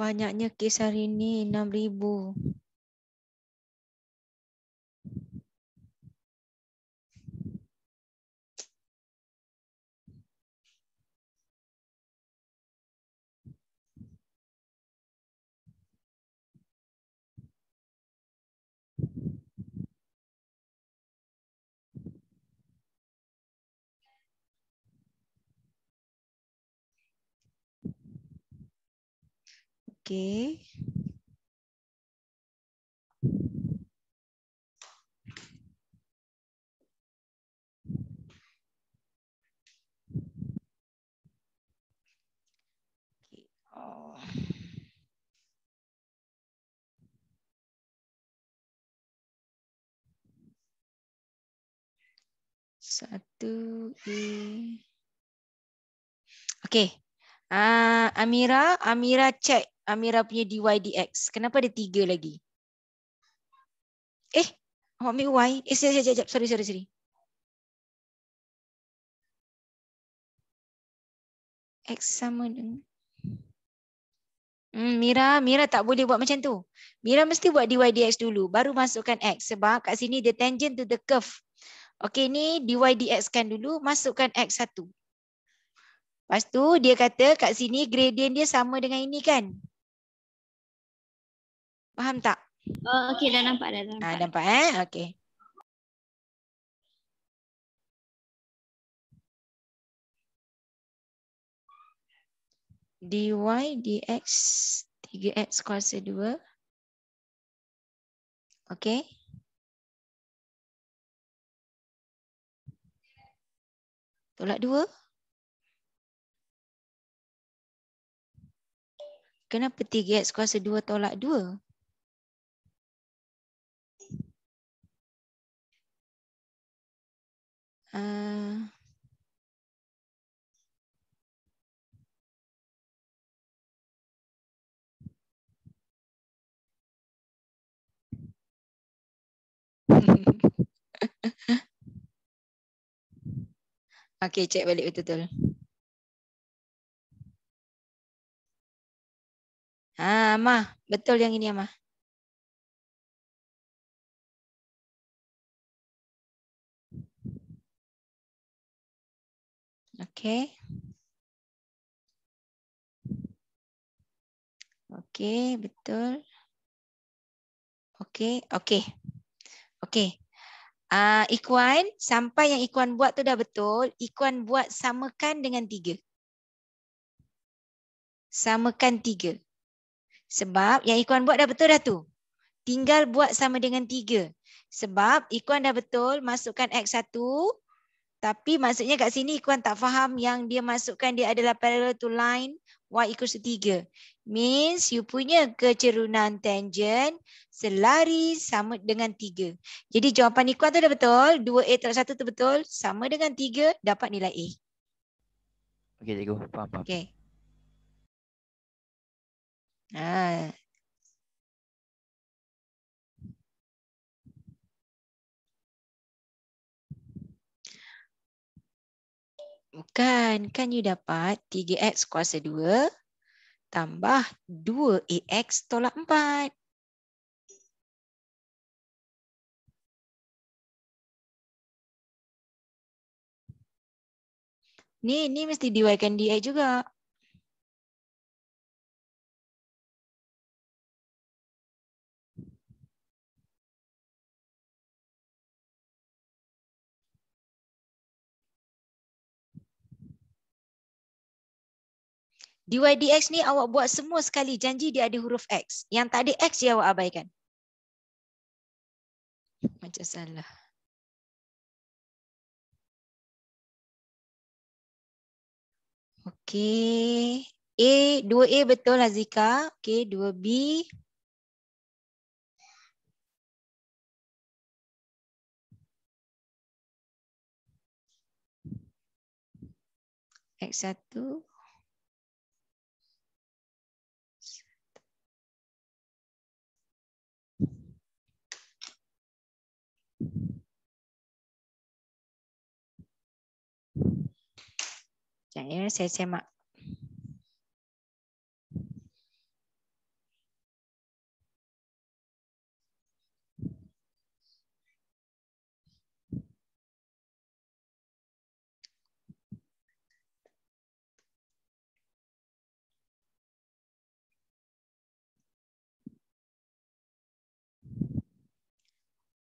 Banyaknya kes hari ni 6,000. Okay. Satu E. Okay. Uh, Amira, Amira check Amira punya dy dx. Kenapa ada tiga lagi? Eh, Hotmi Y. Eh, sekejap, sekejap, Sorry, sorry, sorry. X sama dengan... Hmm, Mira, Mira tak boleh buat macam tu. Mira mesti buat dy dx dulu. Baru masukkan X. Sebab kat sini the tangent to the curve. Okay, ni dx kan dulu. Masukkan X satu. Lepas tu dia kata kat sini gradient dia sama dengan ini kan. Faham tak? Oh, okey dah nampak dah. Nampak. Ah, nampak eh? Okey. dy dx 3x kuasa 2 okey tolak 2 kenapa 3x kuasa 2 tolak 2 Eh. Okay, cek balik betul-betul. Ha, Amah. Betul yang ini, Amah. Okay. Okay, betul. Okay, okay. Okay. Uh, ah, ikuan, sampai yang ikuan buat tu dah betul. Ikuan buat samakan dengan tiga. Samakan tiga. Sebab yang ikuan buat dah betul dah tu. Tinggal buat sama dengan tiga. Sebab ikuan dah betul, masukkan X1, tapi maksudnya kat sini ikuan tak faham yang dia masukkan dia adalah parallel to line y equals 3. Means you punya kecerunan tangent selari sama dengan 3. Jadi jawapan ikuan tu dah betul. 2A tolak 1 tu betul. Sama dengan 3 dapat nilai A. Okay cikgu. Faham-faham. Okay. Ah. Ha. Bukan, kan you dapat 3x kuasa 2 tambah 2ax tolak 4. Ni, ni mesti dy kan dx juga. DYDX ni awak buat semua sekali janji dia ada huruf X. Yang tak ada X dia awak abaikan. Macam salah. Okey. A, 2A betul lah Zika. Okey, 2B. X satu. Yang ini saya semak.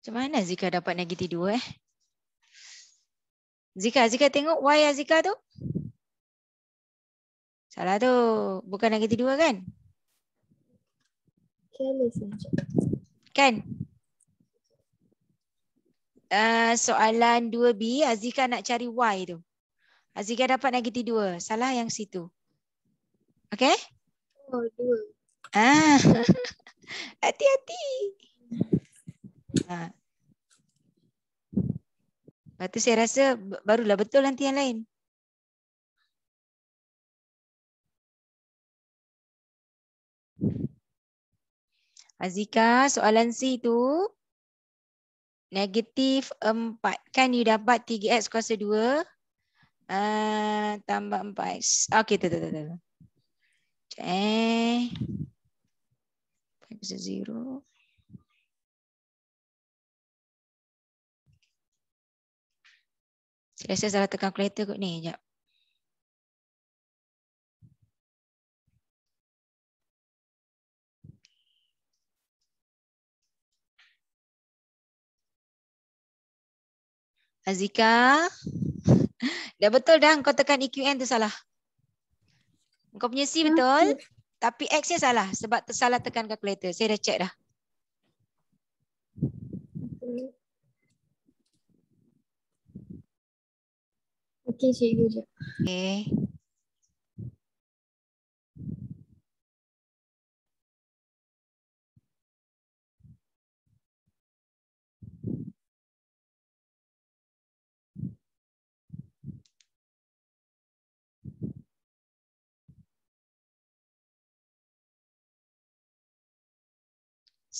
Macam mana Zika dapat negatif 2 eh? Zika, Zika tengok Y Zika tu. Salah tu. Bukan yang dua kan? Kan? Uh, soalan 2B, Azika nak cari Y tu. Azika dapat negatif 2. Salah yang situ. Okay? Oh, 2. Ah. Hati-hati. Ah. Lepas tu saya rasa barulah betul nanti yang lain. Azika, soalan C tu negatif 4. Kan you dapat 3x kuasa 2 uh, tambah 4x. Okey, tu, tu, tu. Okay. X is 0. Saya rasa salah tekan kalkulator kot ni, sekejap. Azika. Dah betul dah kau tekan EQN tu salah. Kau punya C betul. Okay. Tapi X dia salah sebab tersalah tekan kalkulator. Saya dah check dah. Okay, cikgu je. Okay.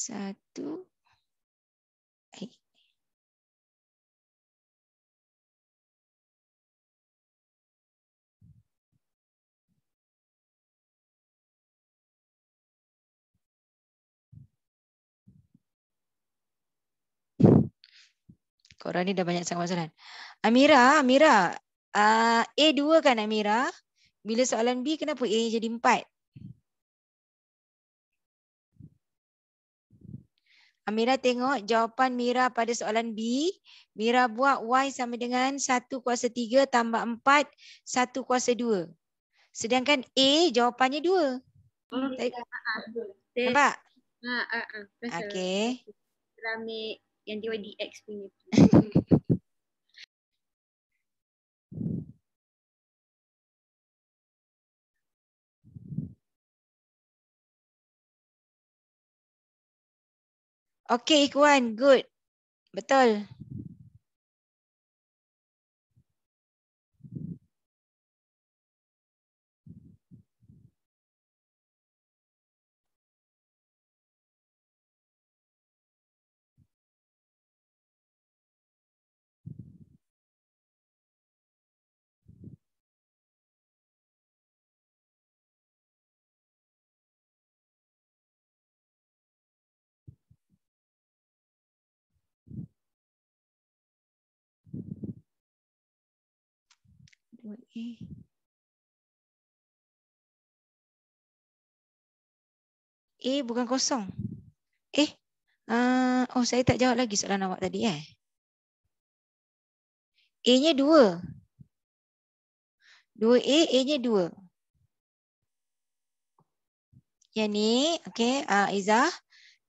satu. Baik. Korang ni dah banyak sangat masalah. Amira, Amira. Uh, ah, A2 kan Amira? Bila soalan B, kenapa A jadi 4? Amira tengok jawapan Mira pada soalan B. Mira buat Y sama dengan 1 kuasa 3 tambah 4, 1 kuasa 2. Sedangkan A jawapannya 2. Okay. Ya, ha, ha, Nampak? Ha, Okey. Keramik yang dia DX punya. Okay, Ikhwan. Good. Betul. lagi. eh bukan kosong. Eh, uh, oh saya tak jawab lagi soalan awak tadi eh. A-nya dua. Dua A, A-nya dua. Yang ni, okay, uh, Izzah.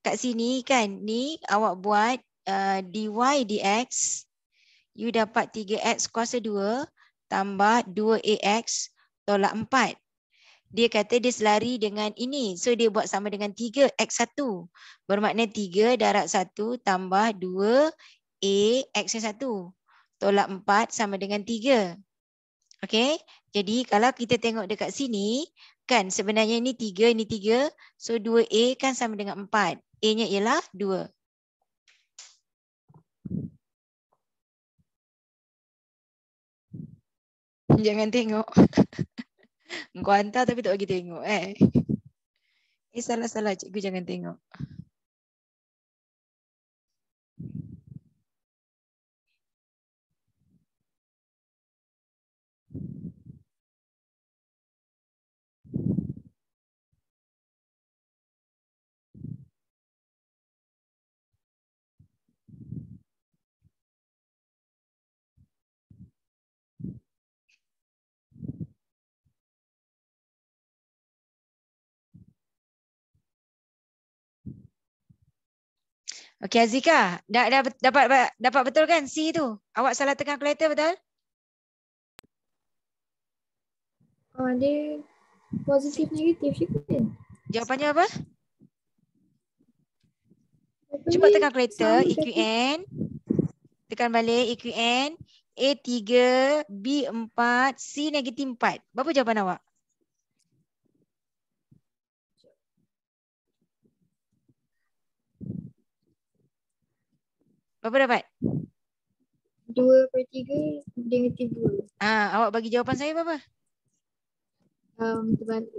Kat sini kan, ni awak buat uh, dy dx. You dapat 3x kuasa 2 tambah 2AX tolak 4. Dia kata dia selari dengan ini. So dia buat sama dengan 3X1. Bermakna 3 darat 1 tambah 2AX1. Tolak 4 sama dengan 3. Okay. Jadi kalau kita tengok dekat sini. Kan sebenarnya ini 3, ini 3. So 2A kan sama dengan 4. A-nya ialah 2. Jangan tengok. Kau hantar tapi tak bagi tengok eh. ini eh, salah-salah cikgu jangan tengok. Okey Azika, dah, dah dapat dapat betul kan C tu? Awak salah tekan kalkulator betul? Oh, dia positif negatif je kan? Jawapannya apa? apa Cuba tekan kalkulator EQN. Tekan balik EQN. A3, B4, C negatif 4. Berapa jawapan awak? Berapa dapat? 2 per 3 dengan 3. Ah, awak bagi jawapan saya berapa? Um, terbalik.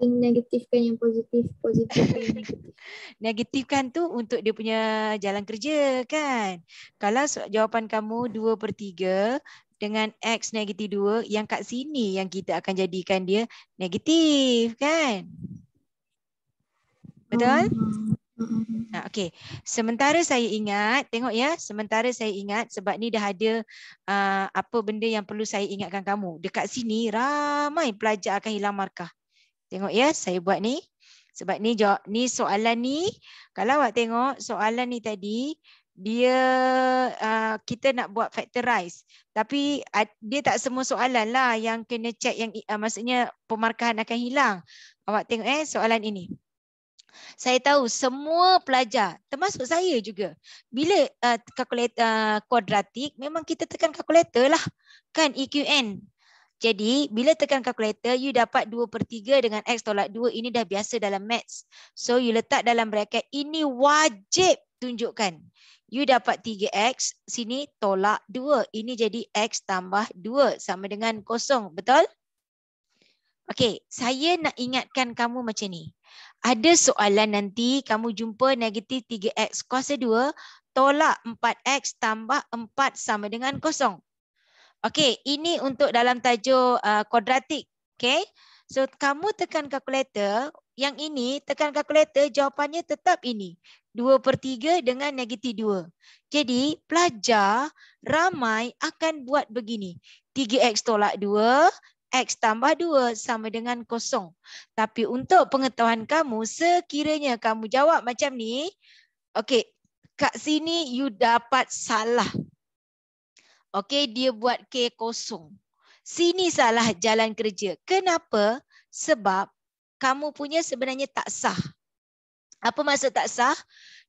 Negatifkan yang positif, positif Negatifkan tu untuk dia punya jalan kerja kan? Kalau jawapan kamu 2 per 3 dengan X negatif 2, yang kat sini yang kita akan jadikan dia negatif kan? Betul? Um, Mm-hmm. Nah, okay. Sementara saya ingat, tengok ya, sementara saya ingat sebab ni dah ada uh, apa benda yang perlu saya ingatkan kamu. Dekat sini ramai pelajar akan hilang markah. Tengok ya, saya buat ni. Sebab ni jawab, ni soalan ni, kalau awak tengok soalan ni tadi, dia uh, kita nak buat factorize. Tapi uh, dia tak semua soalan lah yang kena check yang uh, maksudnya pemarkahan akan hilang. Awak tengok eh soalan ini. Saya tahu semua pelajar termasuk saya juga bila uh, kalkulator uh, kuadratik memang kita tekan kalkulator lah kan EQN. Jadi bila tekan kalkulator you dapat 2 per 3 dengan X tolak 2 ini dah biasa dalam maths. So you letak dalam bracket ini wajib tunjukkan. You dapat 3X sini tolak 2 ini jadi X tambah 2 sama dengan kosong betul? Okay saya nak ingatkan kamu macam ni ada soalan nanti kamu jumpa negatif 3x kuasa 2 tolak 4x tambah 4 sama dengan kosong. Okey, ini untuk dalam tajuk uh, kuadratik. Uh, Okey, so kamu tekan kalkulator. Yang ini tekan kalkulator jawapannya tetap ini. 2 per 3 dengan negatif 2. Jadi pelajar ramai akan buat begini. 3x tolak 2, X tambah 2 sama dengan kosong. Tapi untuk pengetahuan kamu, sekiranya kamu jawab macam ni, okey, kat sini you dapat salah. Okey, dia buat K kosong. Sini salah jalan kerja. Kenapa? Sebab kamu punya sebenarnya tak sah. Apa maksud tak sah?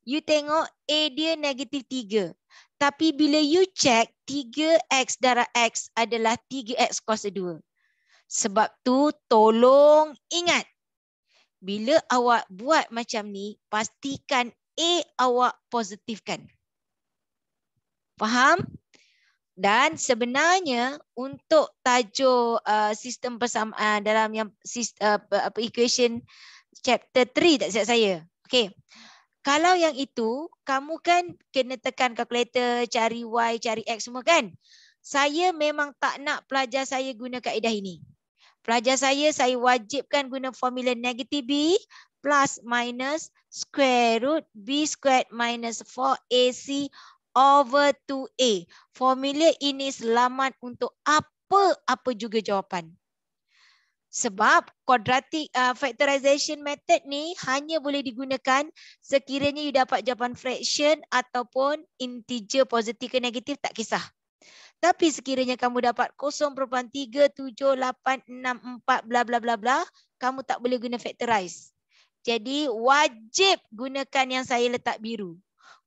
You tengok A dia negatif 3. Tapi bila you check 3X darah X adalah 3X kuasa 2. Sebab tu tolong ingat. Bila awak buat macam ni, pastikan A awak positifkan. Faham? Dan sebenarnya untuk tajuk uh, sistem persamaan uh, dalam yang uh, apa equation chapter 3 tak siap saya. Okey. Kalau yang itu kamu kan kena tekan kalkulator cari y cari x semua kan? Saya memang tak nak pelajar saya guna kaedah ini. Pelajar saya, saya wajibkan guna formula negatif B plus minus square root B squared minus 4AC over 2A. Formula ini selamat untuk apa-apa juga jawapan. Sebab quadratic uh, factorization method ni hanya boleh digunakan sekiranya you dapat jawapan fraction ataupun integer positif ke negatif tak kisah. Tapi sekiranya kamu dapat 0.37864 bla bla bla bla, kamu tak boleh guna factorize. Jadi wajib gunakan yang saya letak biru.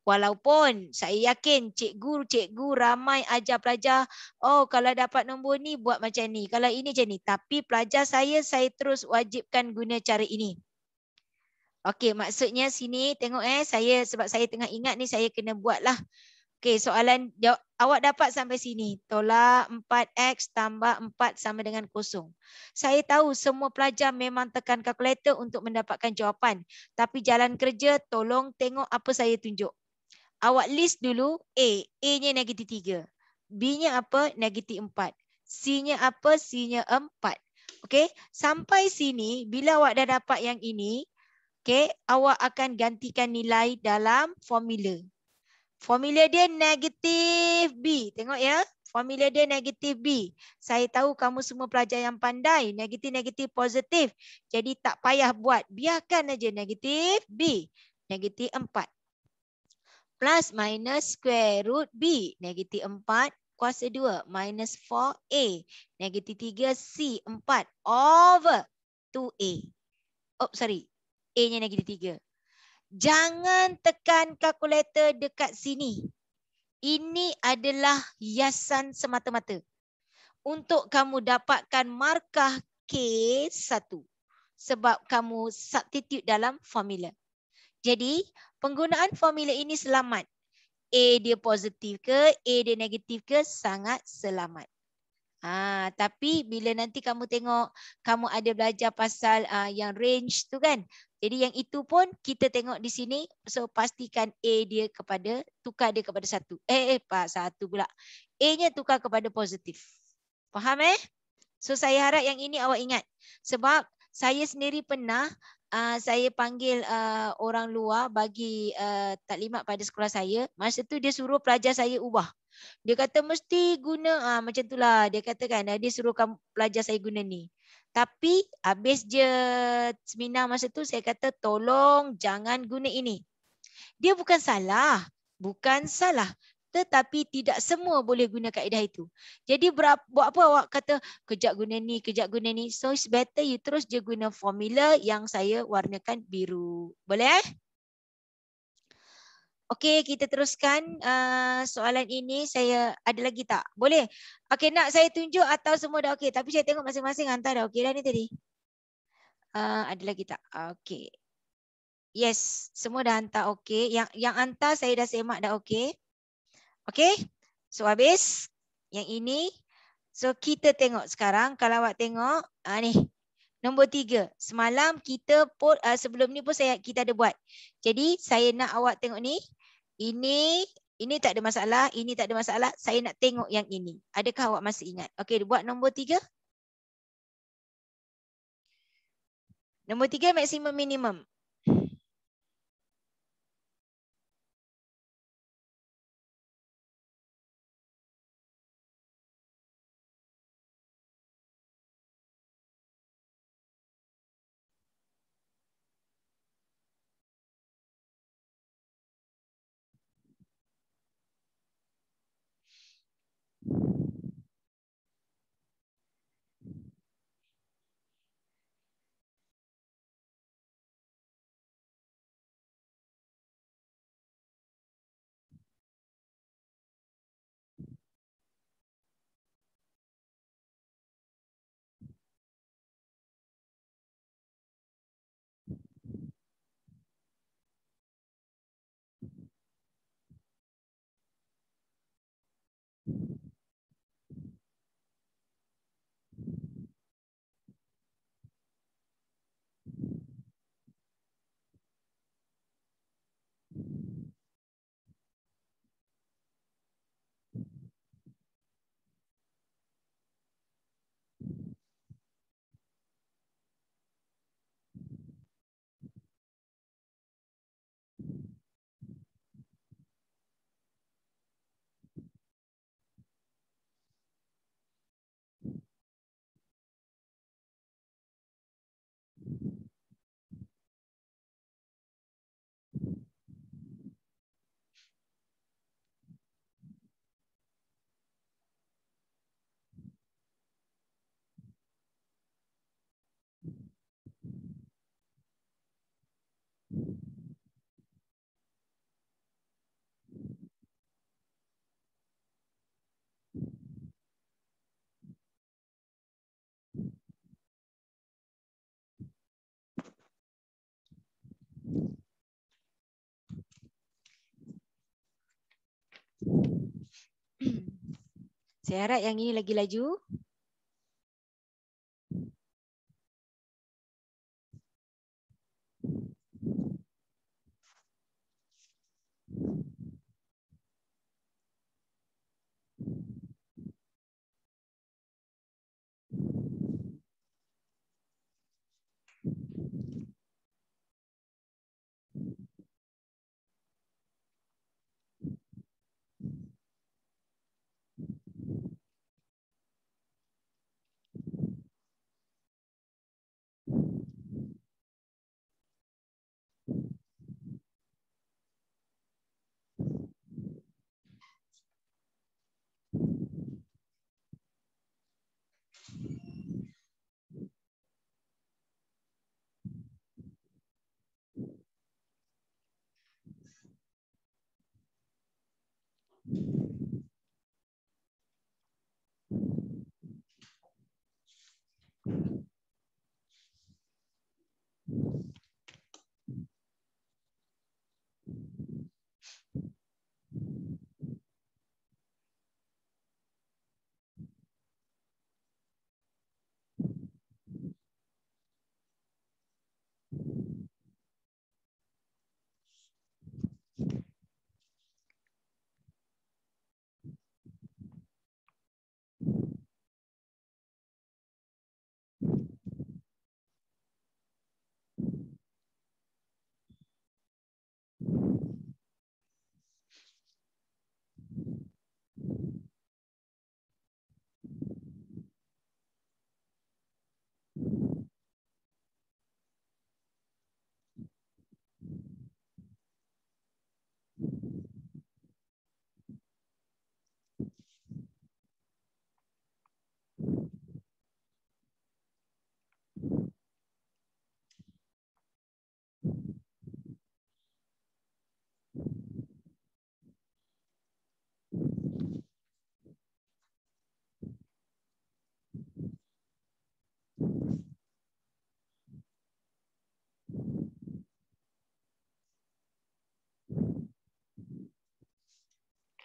Walaupun saya yakin cikgu-cikgu ramai ajar pelajar, oh kalau dapat nombor ni buat macam ni, kalau ini macam ni. Tapi pelajar saya, saya terus wajibkan guna cara ini. Okey, maksudnya sini tengok eh, saya sebab saya tengah ingat ni saya kena buatlah. Okey, soalan jawab, Awak dapat sampai sini. Tolak 4X tambah 4 sama dengan kosong. Saya tahu semua pelajar memang tekan kalkulator untuk mendapatkan jawapan. Tapi jalan kerja tolong tengok apa saya tunjuk. Awak list dulu A. A-nya negatif 3. B-nya apa? Negatif 4. C-nya apa? C-nya 4. Okay. Sampai sini, bila awak dah dapat yang ini, okay, awak akan gantikan nilai dalam formula. Formula dia negatif B. Tengok ya. Formula dia negatif B. Saya tahu kamu semua pelajar yang pandai. Negatif-negatif positif. Jadi tak payah buat. Biarkan aja negatif B. Negatif 4. Plus minus square root B. Negatif 4 kuasa 2. Minus 4A. Negatif 3 C. 4 over 2A. Oh sorry. A nya negatif 3 jangan tekan kalkulator dekat sini. Ini adalah hiasan semata-mata. Untuk kamu dapatkan markah K1. Sebab kamu substitute dalam formula. Jadi penggunaan formula ini selamat. A dia positif ke, A dia negatif ke, sangat selamat. Ah, tapi bila nanti kamu tengok kamu ada belajar pasal ah, yang range tu kan. Jadi yang itu pun kita tengok di sini. So pastikan A dia kepada tukar dia kepada satu. Eh, eh pak satu pula. A-nya tukar kepada positif. Faham eh? So saya harap yang ini awak ingat. Sebab saya sendiri pernah Uh, saya panggil uh, orang luar bagi uh, taklimat pada sekolah saya. Masa tu dia suruh pelajar saya ubah. Dia kata mesti guna ha, macam lah. dia katakan ah, dia suruh kamu pelajar saya guna ni. Tapi habis je seminar masa tu saya kata tolong jangan guna ini. Dia bukan salah, bukan salah tetapi tidak semua boleh guna kaedah itu. Jadi berapa, buat apa awak kata kejap guna ni, kejap guna ni. So it's better you terus je guna formula yang saya warnakan biru. Boleh eh? Okey, kita teruskan uh, soalan ini. Saya ada lagi tak? Boleh? Okey, nak saya tunjuk atau semua dah okey? Tapi saya tengok masing-masing hantar dah okey dah ni tadi. Uh, ada lagi tak? Okey. Yes, semua dah hantar okey. Yang yang hantar saya dah semak dah okey. Okey, so habis. Yang ini. So kita tengok sekarang. Kalau awak tengok, uh, ni Nombor tiga, semalam kita pun, uh, sebelum ni pun saya kita ada buat. Jadi saya nak awak tengok ni. Ini ini tak ada masalah, ini tak ada masalah. Saya nak tengok yang ini. Adakah awak masih ingat? Okey, buat nombor tiga. Nombor tiga maksimum minimum. Saya harap yang ini lagi laju.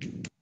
Thank you.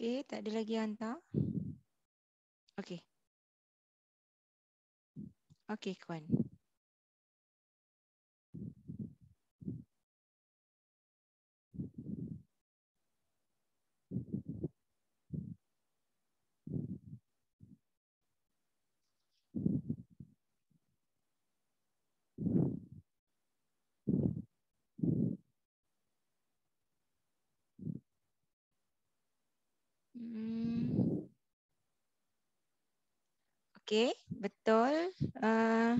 Okey tak ada lagi hantar. Okey. Okey kawan. Mm-hmm. Okay, betul. Uh,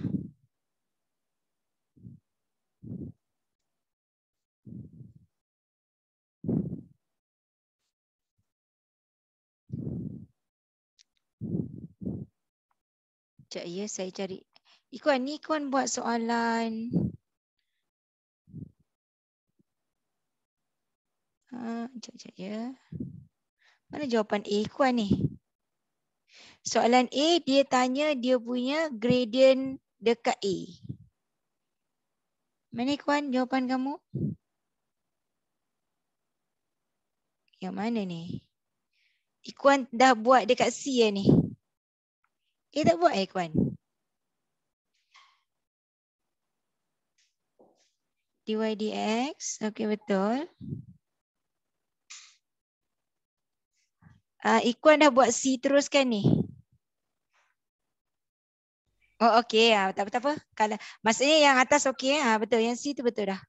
Sekejap ya, saya cari. Ikuan, ni Ikuan buat soalan. Cak uh, ya. Sekejap mana jawapan A kuat ni? Soalan A dia tanya dia punya gradient dekat A. Mana kuat jawapan kamu? Yang mana ni? Ikuan eh, dah buat dekat C ya ni. Eh tak buat eh Ikuan? dy dx okey betul Uh, ah, Ikuan dah buat C kan ni. Oh okey ah tak apa tak apa. Kalau maksudnya yang atas okey ah betul yang C tu betul dah.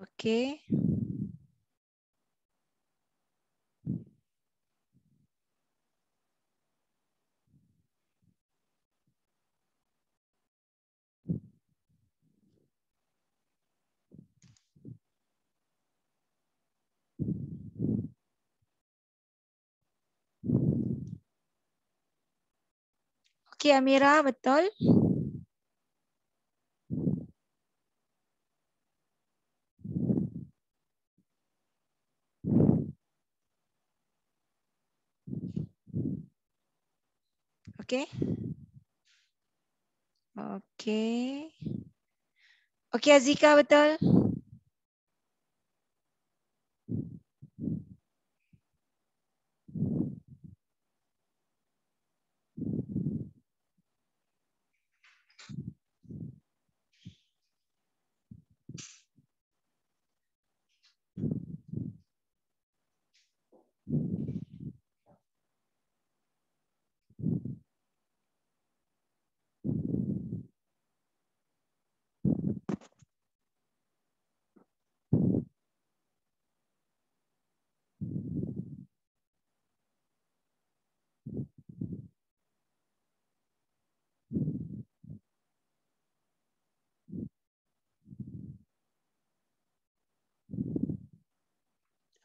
Okey. Okey Amira betul. Okey. Okey. Okey Azika betul. Thank you.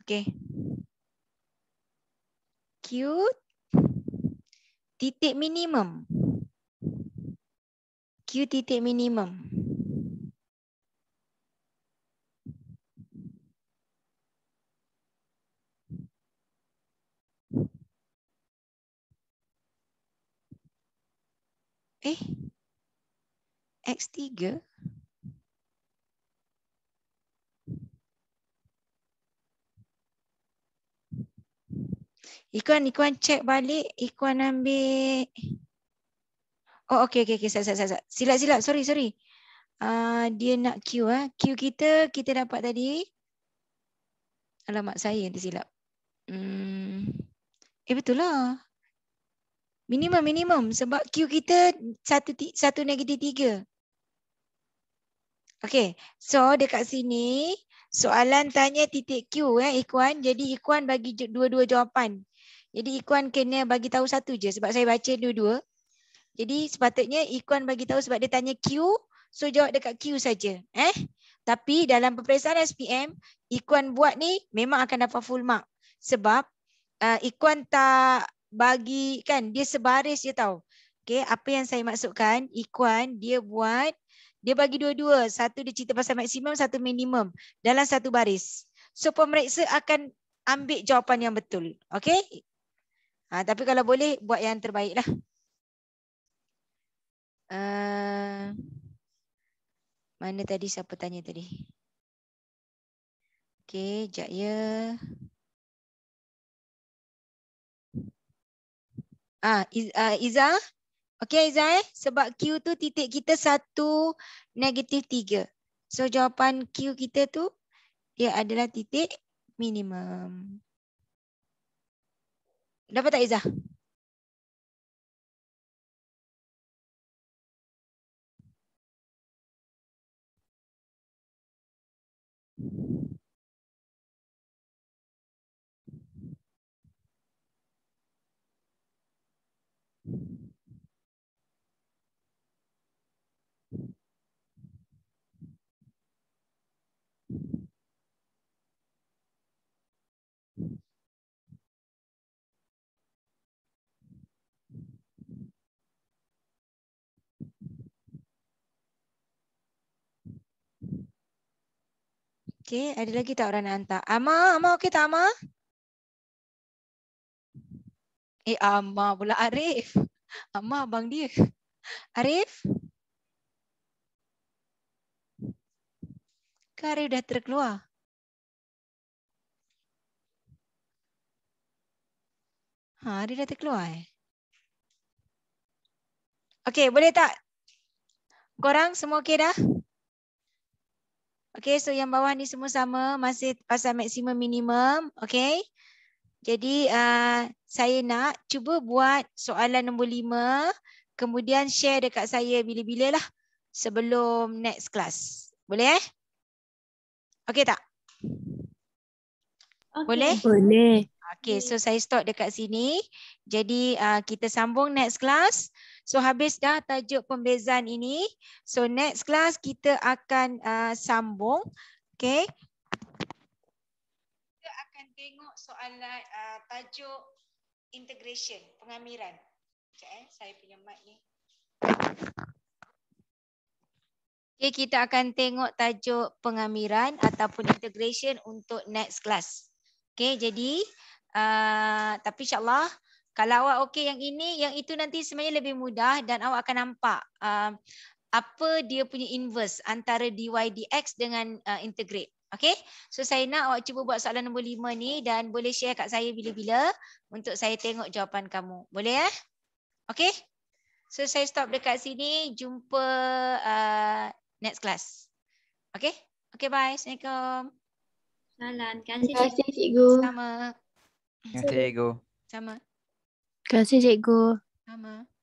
Okay. Q titik minimum. Q titik minimum. Eh? X tiga? Ikuan, Ikuan check balik. Ikuan ambil. Oh, okay, okay, okay. Sat, sat, sila, sila, Sorry, sorry. Uh, dia nak Q. ah, Q kita, kita dapat tadi. Alamat saya yang tersilap. Hmm. Eh, betul lah. Minimum, minimum. Sebab Q kita satu, satu negatif tiga. Okay. So, dekat sini, soalan tanya titik Q. Eh, Ikuan. Jadi, Ikuan bagi dua-dua jawapan. Jadi ikuan kena bagi tahu satu je sebab saya baca dua-dua. Jadi sepatutnya ikuan bagi tahu sebab dia tanya Q, so jawab dekat Q saja. Eh? Tapi dalam peperiksaan SPM, ikuan buat ni memang akan dapat full mark. Sebab uh, Ikhwan tak bagi, kan dia sebaris je tahu. Okay, apa yang saya maksudkan, ikuan dia buat, dia bagi dua-dua. Satu dia cerita pasal maksimum, satu minimum dalam satu baris. So pemeriksa akan ambil jawapan yang betul. Okay, Ha, tapi kalau boleh buat yang terbaiklah. Uh, ah, mana tadi siapa tanya tadi? Okay, jap ya. Ah, ah Iza. Okay, Iza eh? sebab Q tu titik kita satu negatif tiga. So jawapan Q kita tu dia adalah titik minimum. 那我待会儿。Okey, ada lagi tak orang nak hantar? Ama, Ama okey tak Ama? Eh Ama pula Arif. Ama abang dia. Arif? Kak Arif dah terkeluar. Ha, Arif dah terkeluar eh. Okey, boleh tak? Korang semua okey dah? Okay, so yang bawah ni semua sama. Masih pasal maksimum minimum. Okay. Jadi uh, saya nak cuba buat soalan nombor lima. Kemudian share dekat saya bila-bila lah. Sebelum next class. Boleh eh? Okay tak? Okay. Boleh? Boleh. Okay, so saya stop dekat sini. Jadi uh, kita sambung next class. So habis dah tajuk pembezaan ini. So next class kita akan uh, sambung. Okay. Kita akan tengok soalan uh, tajuk integration, pengamiran. Sekejap eh, saya punya mic ni. Okay, kita akan tengok tajuk pengamiran ataupun integration untuk next class. Okay, jadi, uh, tapi insyaAllah, kalau awak okey yang ini, yang itu nanti sebenarnya lebih mudah dan awak akan nampak uh, apa dia punya inverse antara dy dx dengan uh, integrate. Okey? So saya nak awak cuba buat soalan nombor 5 ni dan boleh share kat saya bila-bila untuk saya tengok jawapan kamu. Boleh eh? Okey? So saya stop dekat sini, jumpa uh, next class. Okey? Okey bye. Assalamualaikum. Salam. Terima kasih cikgu. Sama. Terima kasih cikgu. Sama. Terima kasih cikgu. Sama.